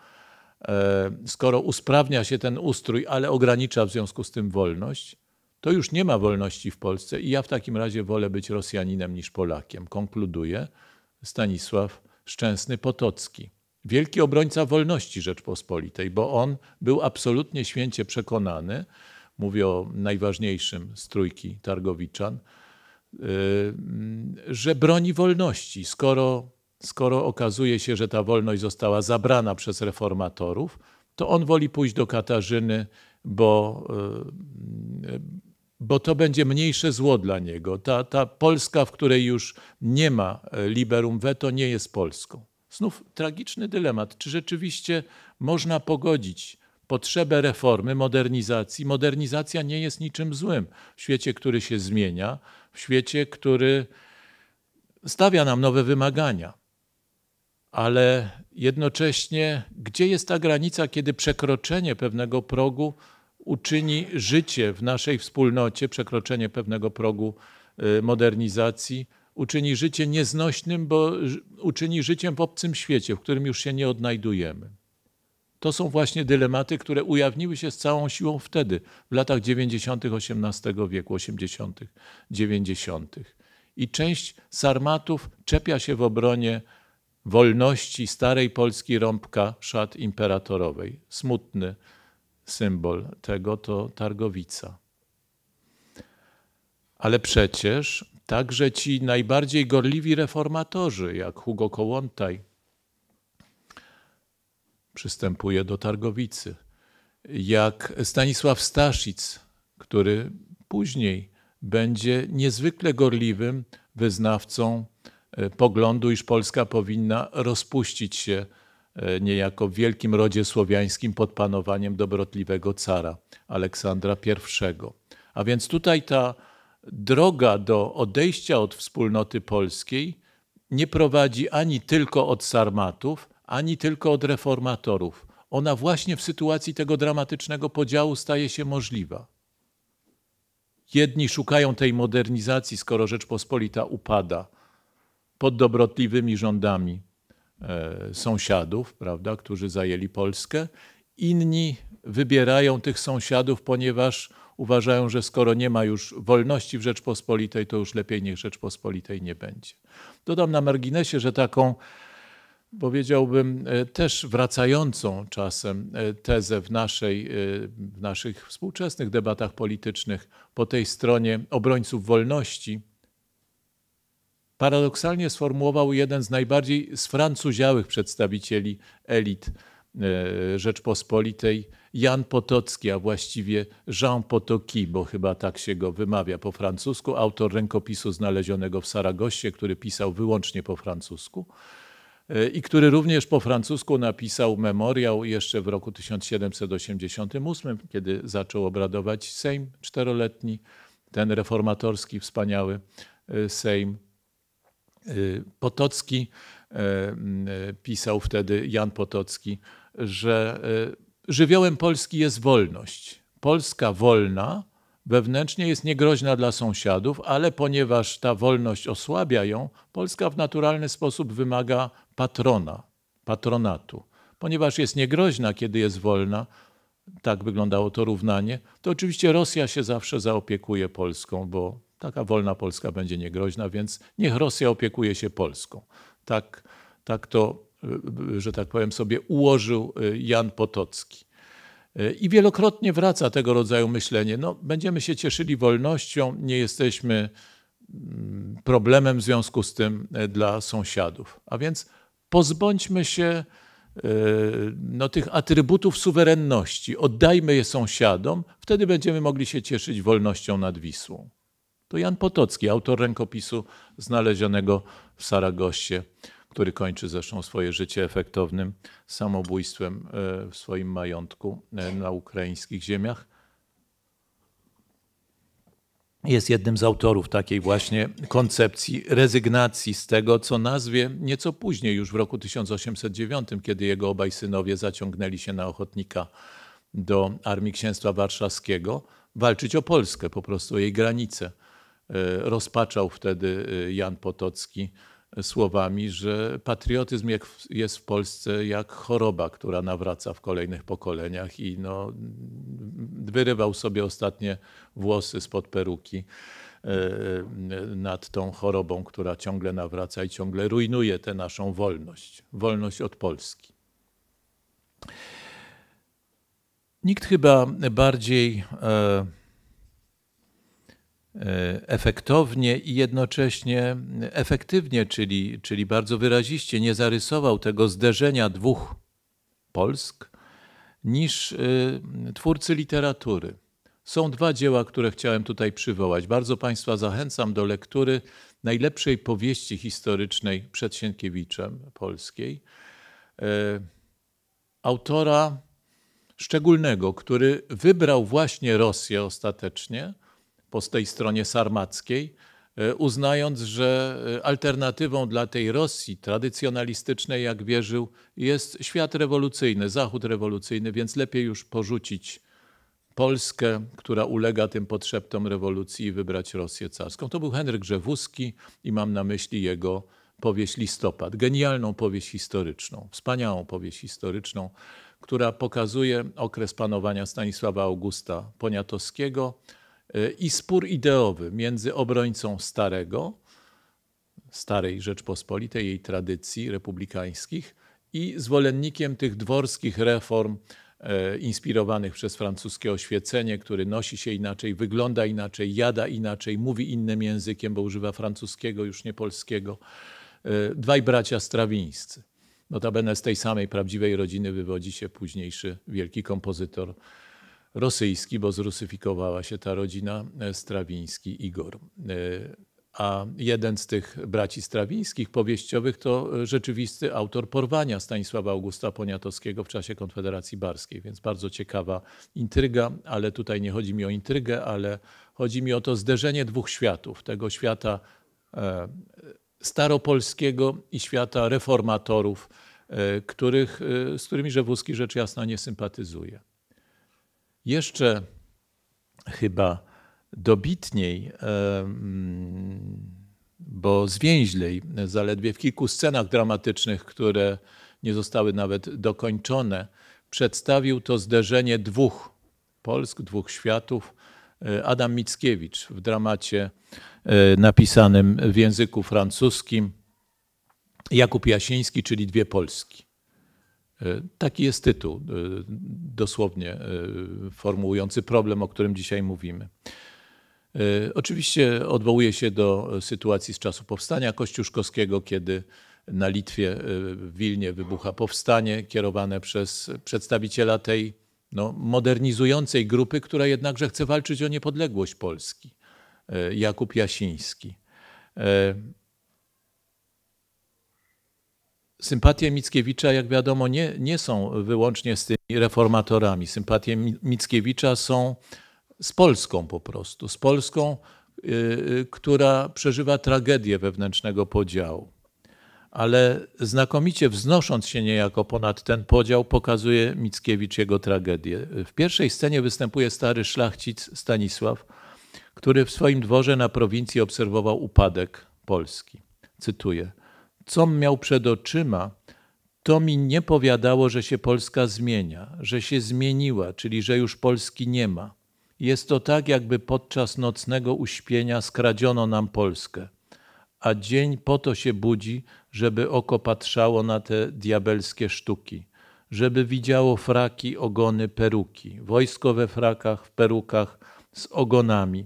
e, skoro usprawnia się ten ustrój, ale ogranicza w związku z tym wolność, to już nie ma wolności w Polsce i ja w takim razie wolę być Rosjaninem niż Polakiem. Konkluduje Stanisław Szczęsny-Potocki wielki obrońca wolności Rzeczpospolitej, bo on był absolutnie święcie przekonany, mówię o najważniejszym z trójki Targowiczan, y, że broni wolności, skoro, skoro okazuje się, że ta wolność została zabrana przez reformatorów, to on woli pójść do Katarzyny, bo, y, bo to będzie mniejsze zło dla niego. Ta, ta Polska, w której już nie ma y, liberum veto, nie jest Polską. Znów tragiczny dylemat, czy rzeczywiście można pogodzić potrzebę reformy, modernizacji. Modernizacja nie jest niczym złym w świecie, który się zmienia, w świecie, który stawia nam nowe wymagania. Ale jednocześnie, gdzie jest ta granica, kiedy przekroczenie pewnego progu uczyni życie w naszej wspólnocie, przekroczenie pewnego progu y, modernizacji uczyni życie nieznośnym, bo uczyni życiem w obcym świecie, w którym już się nie odnajdujemy. To są właśnie dylematy, które ujawniły się z całą siłą wtedy, w latach 90. XVIII wieku, 80., 90. I część sarmatów czepia się w obronie wolności starej Polski rąbka szat imperatorowej. Smutny symbol tego to targowica. Ale przecież Także ci najbardziej gorliwi reformatorzy, jak Hugo Kołłątaj, przystępuje do Targowicy, jak Stanisław Staszic, który później będzie niezwykle gorliwym wyznawcą e, poglądu, iż Polska powinna rozpuścić się e, niejako w wielkim rodzie słowiańskim pod panowaniem dobrotliwego cara Aleksandra I. A więc tutaj ta droga do odejścia od wspólnoty polskiej nie prowadzi ani tylko od sarmatów, ani tylko od reformatorów. Ona właśnie w sytuacji tego dramatycznego podziału staje się możliwa. Jedni szukają tej modernizacji, skoro Rzeczpospolita upada pod dobrotliwymi rządami e, sąsiadów, prawda, którzy zajęli Polskę. Inni wybierają tych sąsiadów, ponieważ uważają, że skoro nie ma już wolności w Rzeczpospolitej, to już lepiej niech Rzeczpospolitej nie będzie. Dodam na marginesie, że taką powiedziałbym e, też wracającą czasem e, tezę w, naszej, e, w naszych współczesnych debatach politycznych po tej stronie obrońców wolności paradoksalnie sformułował jeden z najbardziej sfrancuziałych przedstawicieli elit Rzeczpospolitej, Jan Potocki, a właściwie Jean Potoki, bo chyba tak się go wymawia po francusku, autor rękopisu znalezionego w Saragoście, który pisał wyłącznie po francusku e, i który również po francusku napisał memoriał jeszcze w roku 1788, kiedy zaczął obradować Sejm czteroletni, ten reformatorski, wspaniały e, Sejm. E, Potocki pisał wtedy, Jan Potocki, że żywiołem Polski jest wolność. Polska wolna wewnętrznie jest niegroźna dla sąsiadów, ale ponieważ ta wolność osłabia ją, Polska w naturalny sposób wymaga patrona, patronatu. Ponieważ jest niegroźna, kiedy jest wolna, tak wyglądało to równanie, to oczywiście Rosja się zawsze zaopiekuje Polską, bo taka wolna Polska będzie niegroźna, więc niech Rosja opiekuje się Polską. Tak, tak to E, że tak powiem, sobie ułożył e, Jan Potocki. E, I wielokrotnie wraca tego rodzaju myślenie. No, będziemy się cieszyli wolnością, nie jesteśmy mm, problemem w związku z tym dla sąsiadów. A więc pozbądźmy się no, tych atrybutów suwerenności, oddajmy je sąsiadom, wtedy będziemy mogli się cieszyć wolnością nad Wisłą. To Jan Potocki, autor rękopisu znalezionego w Saragosie który kończy zresztą swoje życie efektownym samobójstwem e, w swoim majątku e, na ukraińskich ziemiach. Jest jednym z autorów takiej właśnie koncepcji rezygnacji z tego, co nazwie nieco później, już w roku 1809, kiedy jego obaj synowie zaciągnęli się na ochotnika do Armii Księstwa Warszawskiego, walczyć o Polskę, po prostu o jej granice. E, rozpaczał wtedy Jan Potocki słowami, że patriotyzm jest w Polsce jak choroba, która nawraca w kolejnych pokoleniach i no, wyrywał sobie ostatnie włosy spod peruki e, nad tą chorobą, która ciągle nawraca i ciągle rujnuje tę naszą wolność, wolność od Polski. Nikt chyba bardziej e, E, efektownie i jednocześnie efektywnie, czyli, czyli bardzo wyraziście nie zarysował tego zderzenia dwóch Polsk, niż e, twórcy literatury. Są dwa dzieła, które chciałem tutaj przywołać. Bardzo Państwa zachęcam do lektury najlepszej powieści historycznej przed Sienkiewiczem polskiej. E, autora szczególnego, który wybrał właśnie Rosję ostatecznie po tej stronie sarmackiej, e, uznając, że e, alternatywą dla tej Rosji tradycjonalistycznej, jak wierzył, jest świat rewolucyjny, Zachód rewolucyjny, więc lepiej już porzucić Polskę, która ulega tym potrzebom rewolucji i wybrać Rosję carską. To był Henryk Grzewuski i mam na myśli jego powieść Listopad. Genialną powieść historyczną, wspaniałą powieść historyczną, która pokazuje okres panowania Stanisława Augusta Poniatowskiego, E, i spór ideowy między obrońcą starego, starej Rzeczpospolitej, jej tradycji republikańskich i zwolennikiem tych dworskich reform e, inspirowanych przez francuskie oświecenie, który nosi się inaczej, wygląda inaczej, jada inaczej, mówi innym językiem, bo używa francuskiego, już nie polskiego. E, dwaj bracia strawińscy. Notabene z tej samej prawdziwej rodziny wywodzi się późniejszy wielki kompozytor rosyjski, bo zrusyfikowała się ta rodzina e, Strawiński Igor. E, a jeden z tych braci strawińskich powieściowych to e, rzeczywisty autor porwania Stanisława Augusta Poniatowskiego w czasie Konfederacji Barskiej, więc bardzo ciekawa intryga, ale tutaj nie chodzi mi o intrygę, ale chodzi mi o to zderzenie dwóch światów, tego świata staropolskiego i świata reformatorów, których, z którymi Rzewuski rzecz jasna nie sympatyzuje. Jeszcze chyba dobitniej, bo zwięźlej, zaledwie w kilku scenach dramatycznych, które nie zostały nawet dokończone, przedstawił to zderzenie dwóch Polsk, dwóch światów. E, Adam Mickiewicz w dramacie e, napisanym w języku francuskim, Jakub Jasiński, czyli Dwie Polski. E, taki jest tytuł, e, dosłownie e, formułujący problem, o którym dzisiaj mówimy. Oczywiście odwołuje się do sytuacji z czasu powstania kościuszkowskiego, kiedy na Litwie w Wilnie wybucha powstanie kierowane przez przedstawiciela tej no, modernizującej grupy, która jednakże chce walczyć o niepodległość Polski, Jakub Jasiński. Sympatie Mickiewicza, jak wiadomo, nie, nie są wyłącznie z tymi reformatorami. Sympatie Mickiewicza są z Polską po prostu, z Polską, yy, która przeżywa tragedię wewnętrznego podziału. Ale znakomicie wznosząc się niejako ponad ten podział, pokazuje Mickiewicz jego tragedię. W pierwszej scenie występuje stary szlachcic Stanisław, który w swoim dworze na prowincji obserwował upadek Polski. Cytuję co miał przed oczyma, to mi nie powiadało, że się Polska zmienia, że się zmieniła, czyli że już Polski nie ma. Jest to tak, jakby podczas nocnego uśpienia skradziono nam Polskę, a dzień po to się budzi, żeby oko patrzało na te diabelskie sztuki, żeby widziało fraki, ogony, peruki, wojsko we frakach, w perukach z ogonami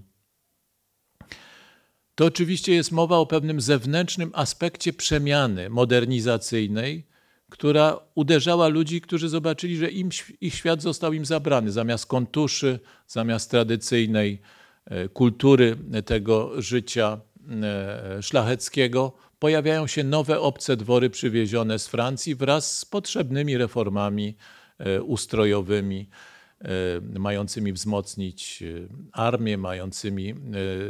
to oczywiście jest mowa o pewnym zewnętrznym aspekcie przemiany modernizacyjnej, która uderzała ludzi, którzy zobaczyli, że im, ich świat został im zabrany. Zamiast kontuszy, zamiast tradycyjnej e, kultury tego życia e, szlacheckiego, pojawiają się nowe obce dwory przywiezione z Francji wraz z potrzebnymi reformami e, ustrojowymi, mającymi wzmocnić armię, mającymi,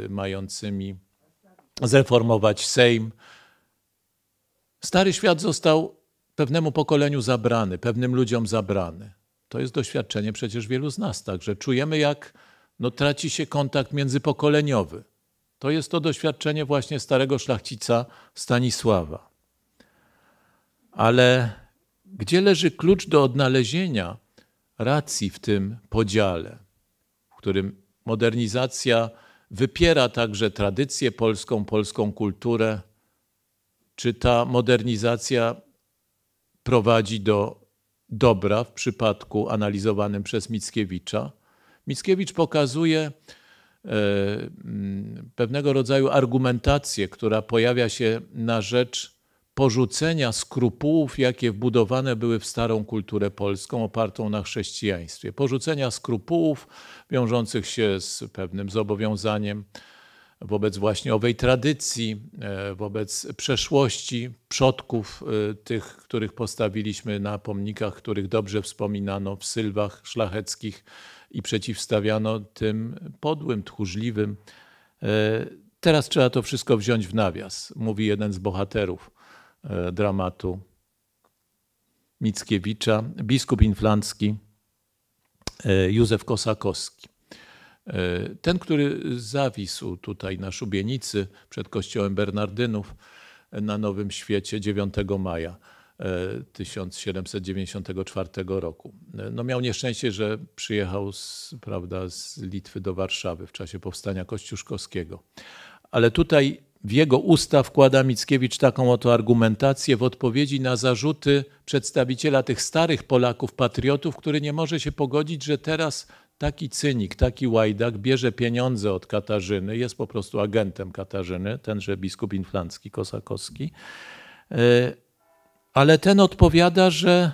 mającymi zreformować Sejm. Stary świat został pewnemu pokoleniu zabrany, pewnym ludziom zabrany. To jest doświadczenie przecież wielu z nas, także czujemy, jak no, traci się kontakt międzypokoleniowy. To jest to doświadczenie właśnie starego szlachcica Stanisława. Ale gdzie leży klucz do odnalezienia racji w tym podziale, w którym modernizacja wypiera także tradycję polską, polską kulturę? Czy ta modernizacja prowadzi do dobra w przypadku analizowanym przez Mickiewicza? Mickiewicz pokazuje e, pewnego rodzaju argumentację, która pojawia się na rzecz porzucenia skrupułów, jakie wbudowane były w starą kulturę polską opartą na chrześcijaństwie. Porzucenia skrupułów wiążących się z pewnym zobowiązaniem wobec właśnie owej tradycji, e, wobec przeszłości, przodków e, tych, których postawiliśmy na pomnikach, których dobrze wspominano w sylwach szlacheckich i przeciwstawiano tym podłym, tchórzliwym. E, teraz trzeba to wszystko wziąć w nawias, mówi jeden z bohaterów E, dramatu Mickiewicza, biskup inflancki e, Józef Kosakowski. E, ten, który zawisł tutaj na szubienicy przed kościołem Bernardynów na Nowym Świecie 9 maja 1794 roku. No miał nieszczęście, że przyjechał z, prawda, z Litwy do Warszawy w czasie powstania kościuszkowskiego. Ale tutaj w jego usta wkłada Mickiewicz taką oto argumentację w odpowiedzi na zarzuty przedstawiciela tych starych Polaków, patriotów, który nie może się pogodzić, że teraz taki cynik, taki łajdak bierze pieniądze od Katarzyny, jest po prostu agentem Katarzyny, tenże biskup inflancki, Kosakowski. E, ale ten odpowiada, że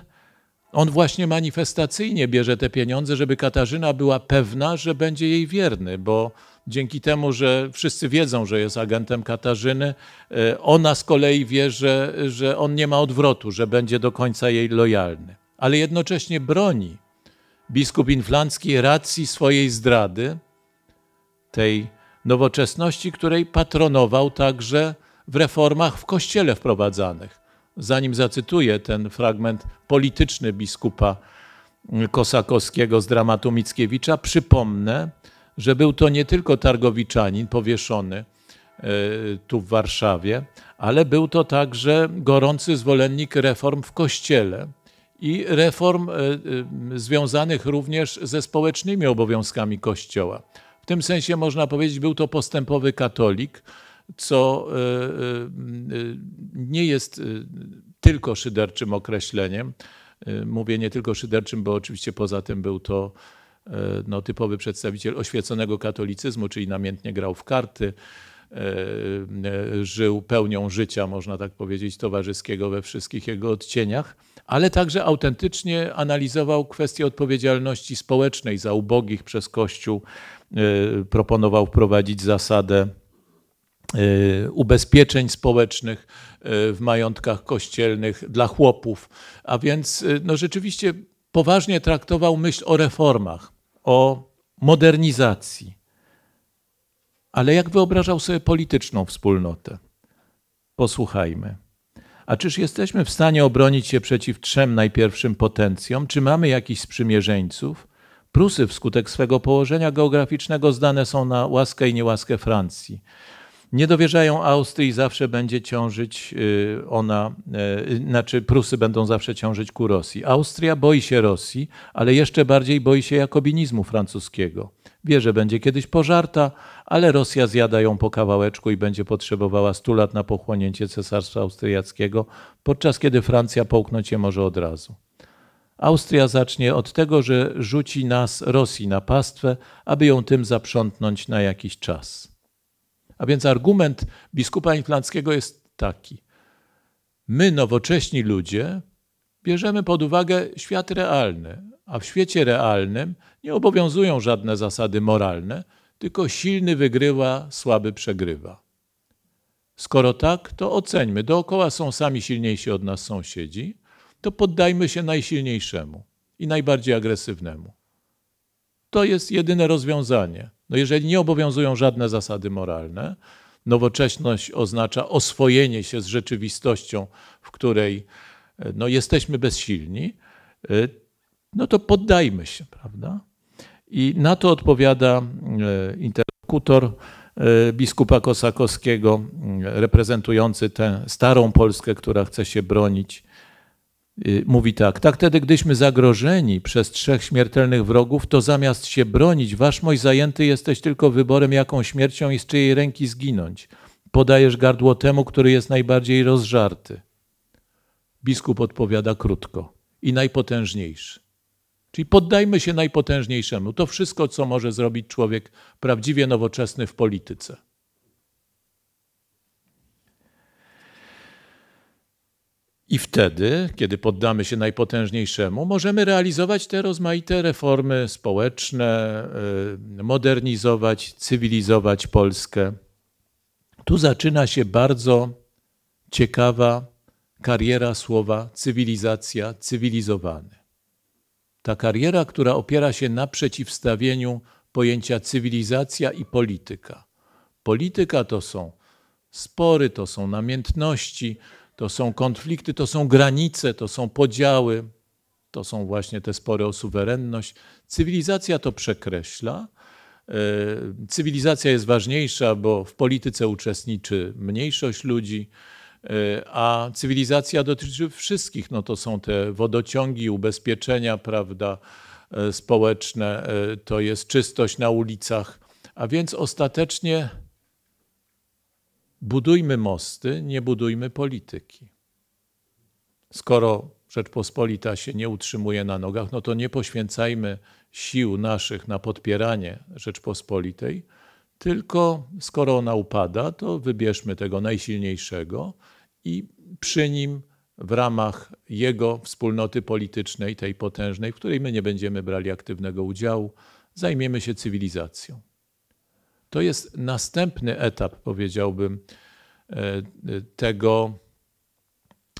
on właśnie manifestacyjnie bierze te pieniądze, żeby Katarzyna była pewna, że będzie jej wierny, bo dzięki temu, że wszyscy wiedzą, że jest agentem Katarzyny, e, ona z kolei wie, że, że on nie ma odwrotu, że będzie do końca jej lojalny. Ale jednocześnie broni biskup inflancki racji swojej zdrady, tej nowoczesności, której patronował także w reformach w kościele wprowadzanych. Zanim zacytuję ten fragment polityczny biskupa Kosakowskiego z dramatu Mickiewicza, przypomnę, że był to nie tylko targowiczanin powieszony e, tu w Warszawie, ale był to także gorący zwolennik reform w kościele i reform e, e, związanych również ze społecznymi obowiązkami kościoła. W tym sensie można powiedzieć, był to postępowy katolik, co nie jest tylko szyderczym określeniem. Mówię nie tylko szyderczym, bo oczywiście poza tym był to E, no, typowy przedstawiciel oświeconego katolicyzmu, czyli namiętnie grał w karty, e, e, żył pełnią życia, można tak powiedzieć, towarzyskiego we wszystkich jego odcieniach, ale także autentycznie analizował kwestię odpowiedzialności społecznej za ubogich przez Kościół, proponował wprowadzić zasadę ubezpieczeń społecznych w majątkach kościelnych dla chłopów, a więc no, rzeczywiście poważnie traktował myśl o reformach o modernizacji, ale jak wyobrażał sobie polityczną wspólnotę. Posłuchajmy. A czyż jesteśmy w stanie obronić się przeciw trzem najpierwszym potencjom? Czy mamy jakichś sprzymierzeńców? Prusy wskutek swego położenia geograficznego zdane są na łaskę i niełaskę Francji nie dowierzają Austrii, zawsze będzie ciążyć y, ona, y, znaczy Prusy będą zawsze ciążyć ku Rosji. Austria boi się Rosji, ale jeszcze bardziej boi się jakobinizmu francuskiego. Wie, że będzie kiedyś pożarta, ale Rosja zjada ją po kawałeczku i będzie potrzebowała 100 lat na pochłonięcie cesarstwa austriackiego, podczas kiedy Francja połknąć je może od razu. Austria zacznie od tego, że rzuci nas, Rosji, na pastwę, aby ją tym zaprzątnąć na jakiś czas. A więc argument biskupa inflanckiego jest taki. My, nowocześni ludzie, bierzemy pod uwagę świat realny, a w świecie realnym nie obowiązują żadne zasady moralne, tylko silny wygrywa, słaby przegrywa. Skoro tak, to oceńmy. Dookoła są sami silniejsi od nas sąsiedzi, to poddajmy się najsilniejszemu i najbardziej agresywnemu. To jest jedyne rozwiązanie. No jeżeli nie obowiązują żadne zasady moralne, nowoczesność oznacza oswojenie się z rzeczywistością, w której e, no, jesteśmy bezsilni, e, no to poddajmy się, prawda? I na to odpowiada e, interlokutor biskupa Kosakowskiego, reprezentujący tę starą Polskę, która chce się bronić Y, mówi tak. Tak wtedy, gdyśmy zagrożeni przez trzech śmiertelnych wrogów, to zamiast się bronić, wasz mój zajęty jesteś tylko wyborem, jaką śmiercią i z czyjej ręki zginąć. Podajesz gardło temu, który jest najbardziej rozżarty. Biskup odpowiada krótko i najpotężniejszy. Czyli poddajmy się najpotężniejszemu. To wszystko, co może zrobić człowiek prawdziwie nowoczesny w polityce. I wtedy, kiedy poddamy się najpotężniejszemu, możemy realizować te rozmaite reformy społeczne, y, modernizować, cywilizować Polskę. Tu zaczyna się bardzo ciekawa kariera słowa cywilizacja, cywilizowany. Ta kariera, która opiera się na przeciwstawieniu pojęcia cywilizacja i polityka. Polityka to są spory, to są namiętności, to są konflikty, to są granice, to są podziały, to są właśnie te spory o suwerenność. Cywilizacja to przekreśla. E, cywilizacja jest ważniejsza, bo w polityce uczestniczy mniejszość ludzi, e, a cywilizacja dotyczy wszystkich. No to są te wodociągi, ubezpieczenia, prawda, e, społeczne, to jest czystość na ulicach. A więc ostatecznie budujmy mosty, nie budujmy polityki. Skoro Rzeczpospolita się nie utrzymuje na nogach, no to nie poświęcajmy sił naszych na podpieranie Rzeczpospolitej, tylko skoro ona upada, to wybierzmy tego najsilniejszego i przy nim w ramach jego wspólnoty politycznej, tej potężnej, w której my nie będziemy brali aktywnego udziału, zajmiemy się cywilizacją. To jest następny etap, powiedziałbym, e, tego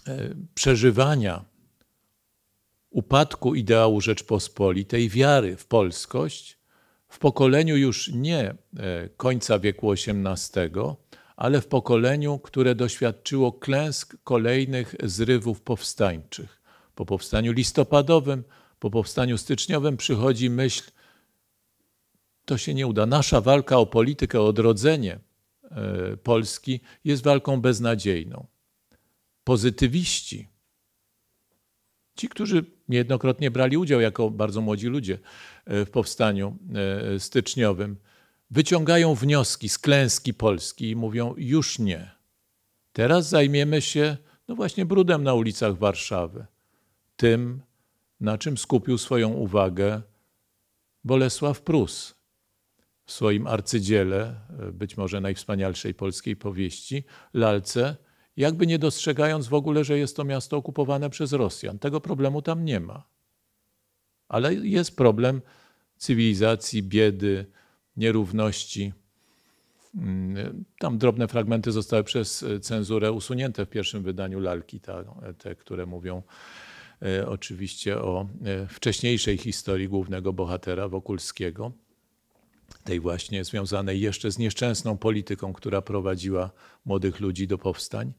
e, przeżywania upadku ideału Rzeczpospolitej, wiary w polskość w pokoleniu już nie e, końca wieku XVIII, ale w pokoleniu, które doświadczyło klęsk kolejnych zrywów powstańczych. Po powstaniu listopadowym, po powstaniu styczniowym przychodzi myśl to się nie uda. Nasza walka o politykę, o odrodzenie e, Polski jest walką beznadziejną. Pozytywiści, ci, którzy niejednokrotnie brali udział jako bardzo młodzi ludzie e, w powstaniu e, styczniowym, wyciągają wnioski z klęski Polski i mówią: Już nie. Teraz zajmiemy się, no właśnie, brudem na ulicach Warszawy. Tym, na czym skupił swoją uwagę Bolesław Prus, w swoim arcydziele, e, być może najwspanialszej polskiej powieści, lalce, jakby nie dostrzegając w ogóle, że jest to miasto okupowane przez Rosjan. Tego problemu tam nie ma. Ale jest problem cywilizacji, biedy, nierówności. Mm, e, tam drobne fragmenty zostały przez e, cenzurę usunięte w pierwszym wydaniu lalki, te, które mówią oczywiście o wcześniejszej historii głównego bohatera Wokulskiego tej właśnie związanej jeszcze z nieszczęsną polityką, która prowadziła młodych ludzi do powstań.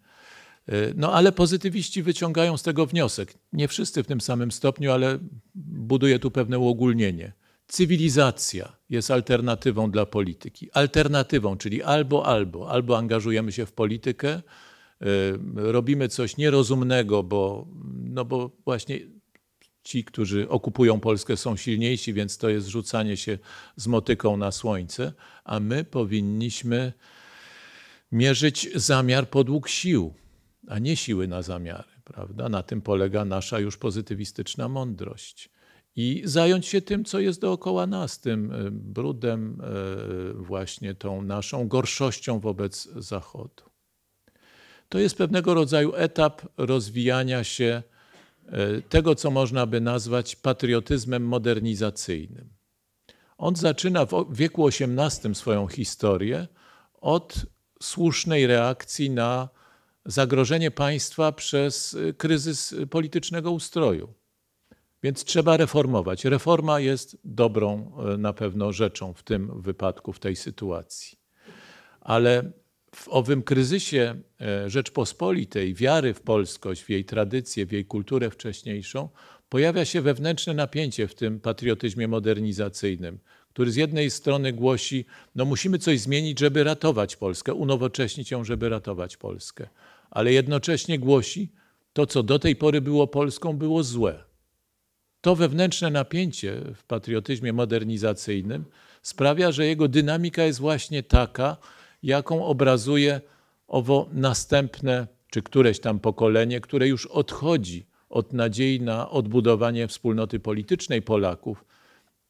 E, no ale pozytywiści wyciągają z tego wniosek. Nie wszyscy w tym samym stopniu, ale buduje tu pewne uogólnienie. Cywilizacja jest alternatywą dla polityki. Alternatywą, czyli albo, albo. Albo angażujemy się w politykę, e, robimy coś nierozumnego, bo, no bo właśnie ci, którzy okupują Polskę, są silniejsi, więc to jest rzucanie się z motyką na słońce, a my powinniśmy mierzyć zamiar podług sił, a nie siły na zamiary. Prawda? Na tym polega nasza już pozytywistyczna mądrość. I zająć się tym, co jest dookoła nas, tym e, brudem, e, właśnie tą naszą gorszością wobec Zachodu. To jest pewnego rodzaju etap rozwijania się E, tego, co można by nazwać patriotyzmem modernizacyjnym. On zaczyna w wieku XVIII swoją historię od słusznej reakcji na zagrożenie państwa przez y, kryzys y, politycznego ustroju. Więc trzeba reformować. Reforma jest dobrą e, na pewno rzeczą w tym wypadku, w tej sytuacji. Ale w owym kryzysie e, Rzeczpospolitej, wiary w polskość, w jej tradycję, w jej kulturę wcześniejszą, pojawia się wewnętrzne napięcie w tym patriotyzmie modernizacyjnym, który z jednej strony głosi, no musimy coś zmienić, żeby ratować Polskę, unowocześnić ją, żeby ratować Polskę, ale jednocześnie głosi, to co do tej pory było Polską, było złe. To wewnętrzne napięcie w patriotyzmie modernizacyjnym sprawia, że jego dynamika jest właśnie taka, jaką obrazuje owo następne, czy któreś tam pokolenie, które już odchodzi od nadziei na odbudowanie wspólnoty politycznej Polaków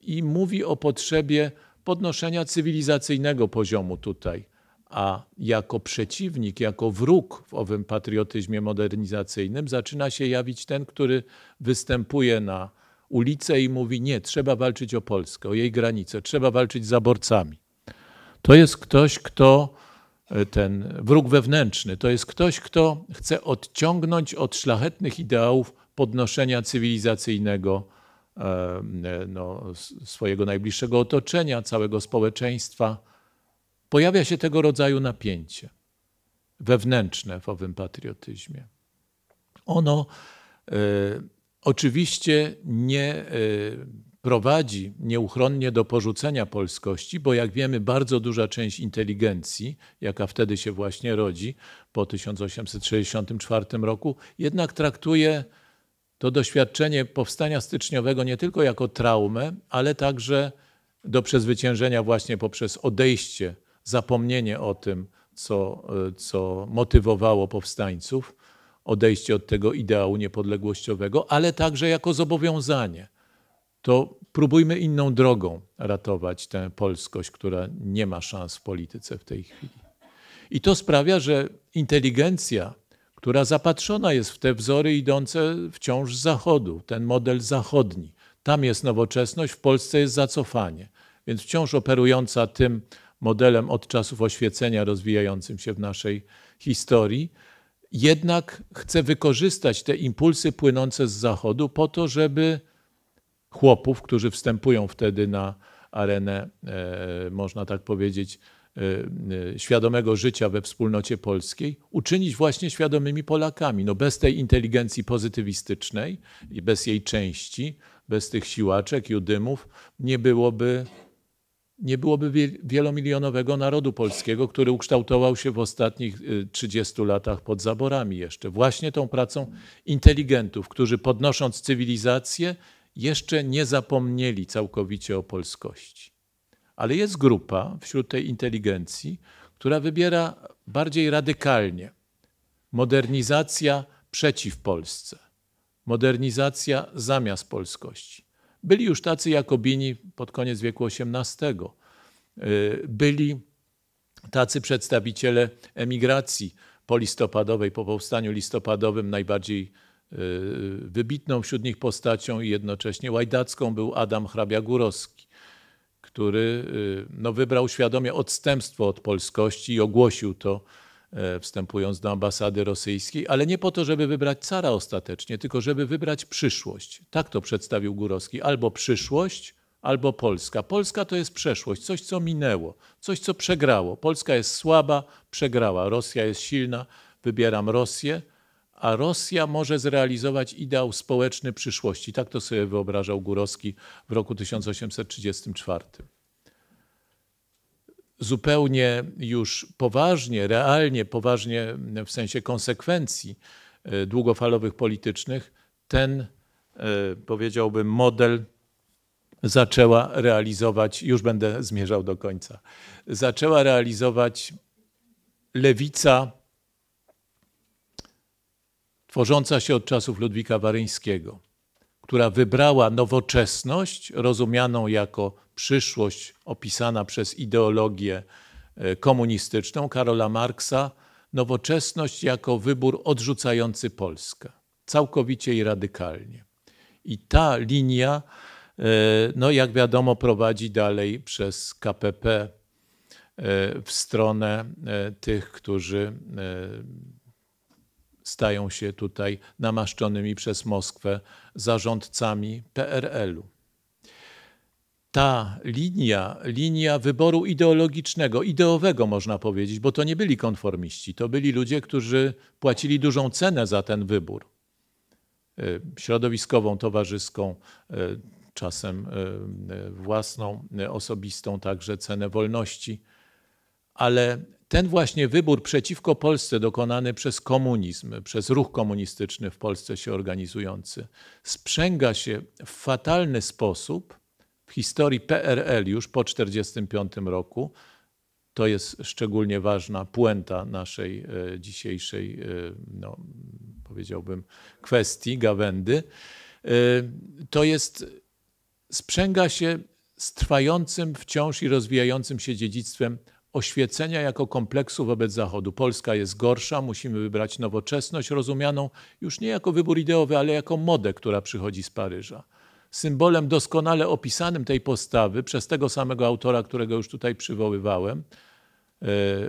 i mówi o potrzebie podnoszenia cywilizacyjnego poziomu tutaj. A jako przeciwnik, jako wróg w owym patriotyzmie modernizacyjnym zaczyna się jawić ten, który występuje na ulicę i mówi: Nie, trzeba walczyć o Polskę, o jej granice, trzeba walczyć z zaborcami. To jest ktoś, kto e, ten wróg wewnętrzny, to jest ktoś, kto chce odciągnąć od szlachetnych ideałów podnoszenia cywilizacyjnego e, e, no, swojego najbliższego otoczenia, całego społeczeństwa. Pojawia się tego rodzaju napięcie wewnętrzne w owym patriotyzmie. Ono y, oczywiście nie y, prowadzi nieuchronnie do porzucenia polskości, bo jak wiemy, bardzo duża część inteligencji, jaka wtedy się właśnie rodzi po 1864 roku, jednak traktuje to doświadczenie powstania styczniowego nie tylko jako traumę, ale także do przezwyciężenia właśnie poprzez odejście, zapomnienie o tym, co, co motywowało powstańców, odejście od tego ideału niepodległościowego, ale także jako zobowiązanie to próbujmy inną drogą ratować tę polskość, która nie ma szans w polityce w tej chwili. I to sprawia, że inteligencja, która zapatrzona jest w te wzory idące wciąż z zachodu, ten model zachodni, tam jest nowoczesność, w Polsce jest zacofanie. Więc wciąż operująca tym modelem od czasów oświecenia rozwijającym się w naszej historii, jednak chce wykorzystać te impulsy płynące z zachodu po to, żeby chłopów, którzy wstępują wtedy na arenę, e, można tak powiedzieć, e, e, świadomego życia we wspólnocie polskiej, uczynić właśnie świadomymi Polakami. No bez tej inteligencji pozytywistycznej i bez jej części, bez tych siłaczek, judymów, nie byłoby, nie byłoby wielomilionowego narodu polskiego, który ukształtował się w ostatnich 30 latach pod zaborami jeszcze. Właśnie tą pracą inteligentów, którzy podnosząc cywilizację, jeszcze nie zapomnieli całkowicie o polskości. Ale jest grupa wśród tej inteligencji, która wybiera bardziej radykalnie modernizacja przeciw Polsce, modernizacja zamiast polskości. Byli już tacy Jakobini pod koniec wieku XVIII, y, byli tacy przedstawiciele emigracji polistopadowej, po powstaniu listopadowym najbardziej Y, wybitną wśród nich postacią i jednocześnie łajdacką był Adam Hrabia-Górowski, który y, no, wybrał świadomie odstępstwo od polskości i ogłosił to, e, wstępując do ambasady rosyjskiej, ale nie po to, żeby wybrać cara ostatecznie, tylko żeby wybrać przyszłość. Tak to przedstawił Górowski. Albo przyszłość, albo Polska. Polska to jest przeszłość, coś co minęło, coś co przegrało. Polska jest słaba, przegrała. Rosja jest silna, wybieram Rosję a Rosja może zrealizować ideał społeczny przyszłości. Tak to sobie wyobrażał Górowski w roku 1834. Zupełnie już poważnie, realnie, poważnie w sensie konsekwencji e, długofalowych politycznych, ten e, powiedziałbym model zaczęła realizować, już będę zmierzał do końca, zaczęła realizować lewica tworząca się od czasów Ludwika Waryńskiego, która wybrała nowoczesność, rozumianą jako przyszłość opisana przez ideologię e, komunistyczną Karola Marksa, nowoczesność jako wybór odrzucający Polskę całkowicie i radykalnie. I ta linia, e, no jak wiadomo, prowadzi dalej przez KPP e, w stronę tych, którzy stają się tutaj namaszczonymi przez Moskwę zarządcami PRL-u. Ta linia, linia wyboru ideologicznego, ideowego można powiedzieć, bo to nie byli konformiści, to byli ludzie, którzy płacili dużą cenę za ten wybór e, środowiskową, towarzyską, e, czasem e, własną, osobistą, także cenę wolności, ale ten właśnie wybór przeciwko Polsce dokonany przez komunizm, przez ruch komunistyczny w Polsce się organizujący, sprzęga się w fatalny sposób w historii PRL już po 1945 roku. To jest szczególnie ważna puenta naszej e, dzisiejszej, e, no, powiedziałbym, kwestii gawędy. E, to jest, sprzęga się z trwającym wciąż i rozwijającym się dziedzictwem oświecenia jako kompleksu wobec Zachodu. Polska jest gorsza, musimy wybrać nowoczesność rozumianą już nie jako wybór ideowy, ale jako modę, która przychodzi z Paryża. Symbolem doskonale opisanym tej postawy przez tego samego autora, którego już tutaj przywoływałem,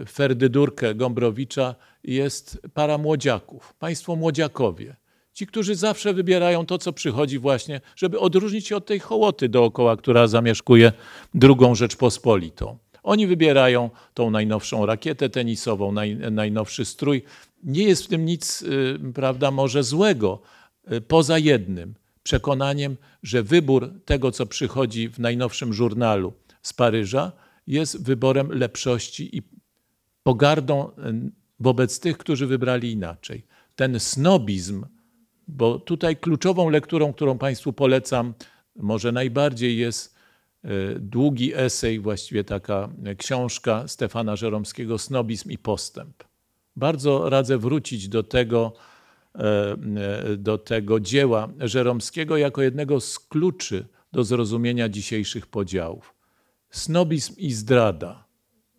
e, Ferdydurkę Gombrowicza, jest para młodziaków, państwo młodziakowie. Ci, którzy zawsze wybierają to, co przychodzi właśnie, żeby odróżnić się od tej hołoty dookoła, która zamieszkuje drugą Rzeczpospolitą. Oni wybierają tą najnowszą rakietę tenisową, naj, najnowszy strój. Nie jest w tym nic, y, prawda, może złego, y, poza jednym przekonaniem, że wybór tego, co przychodzi w najnowszym żurnalu z Paryża, jest wyborem lepszości i pogardą y, wobec tych, którzy wybrali inaczej. Ten snobizm, bo tutaj kluczową lekturą, którą Państwu polecam, może najbardziej jest E, długi esej, właściwie taka książka Stefana Żeromskiego Snobizm i postęp. Bardzo radzę wrócić do tego, e, e, do tego dzieła Żeromskiego jako jednego z kluczy do zrozumienia dzisiejszych podziałów. Snobizm i zdrada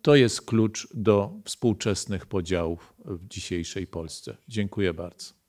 to jest klucz do współczesnych podziałów w dzisiejszej Polsce. Dziękuję bardzo.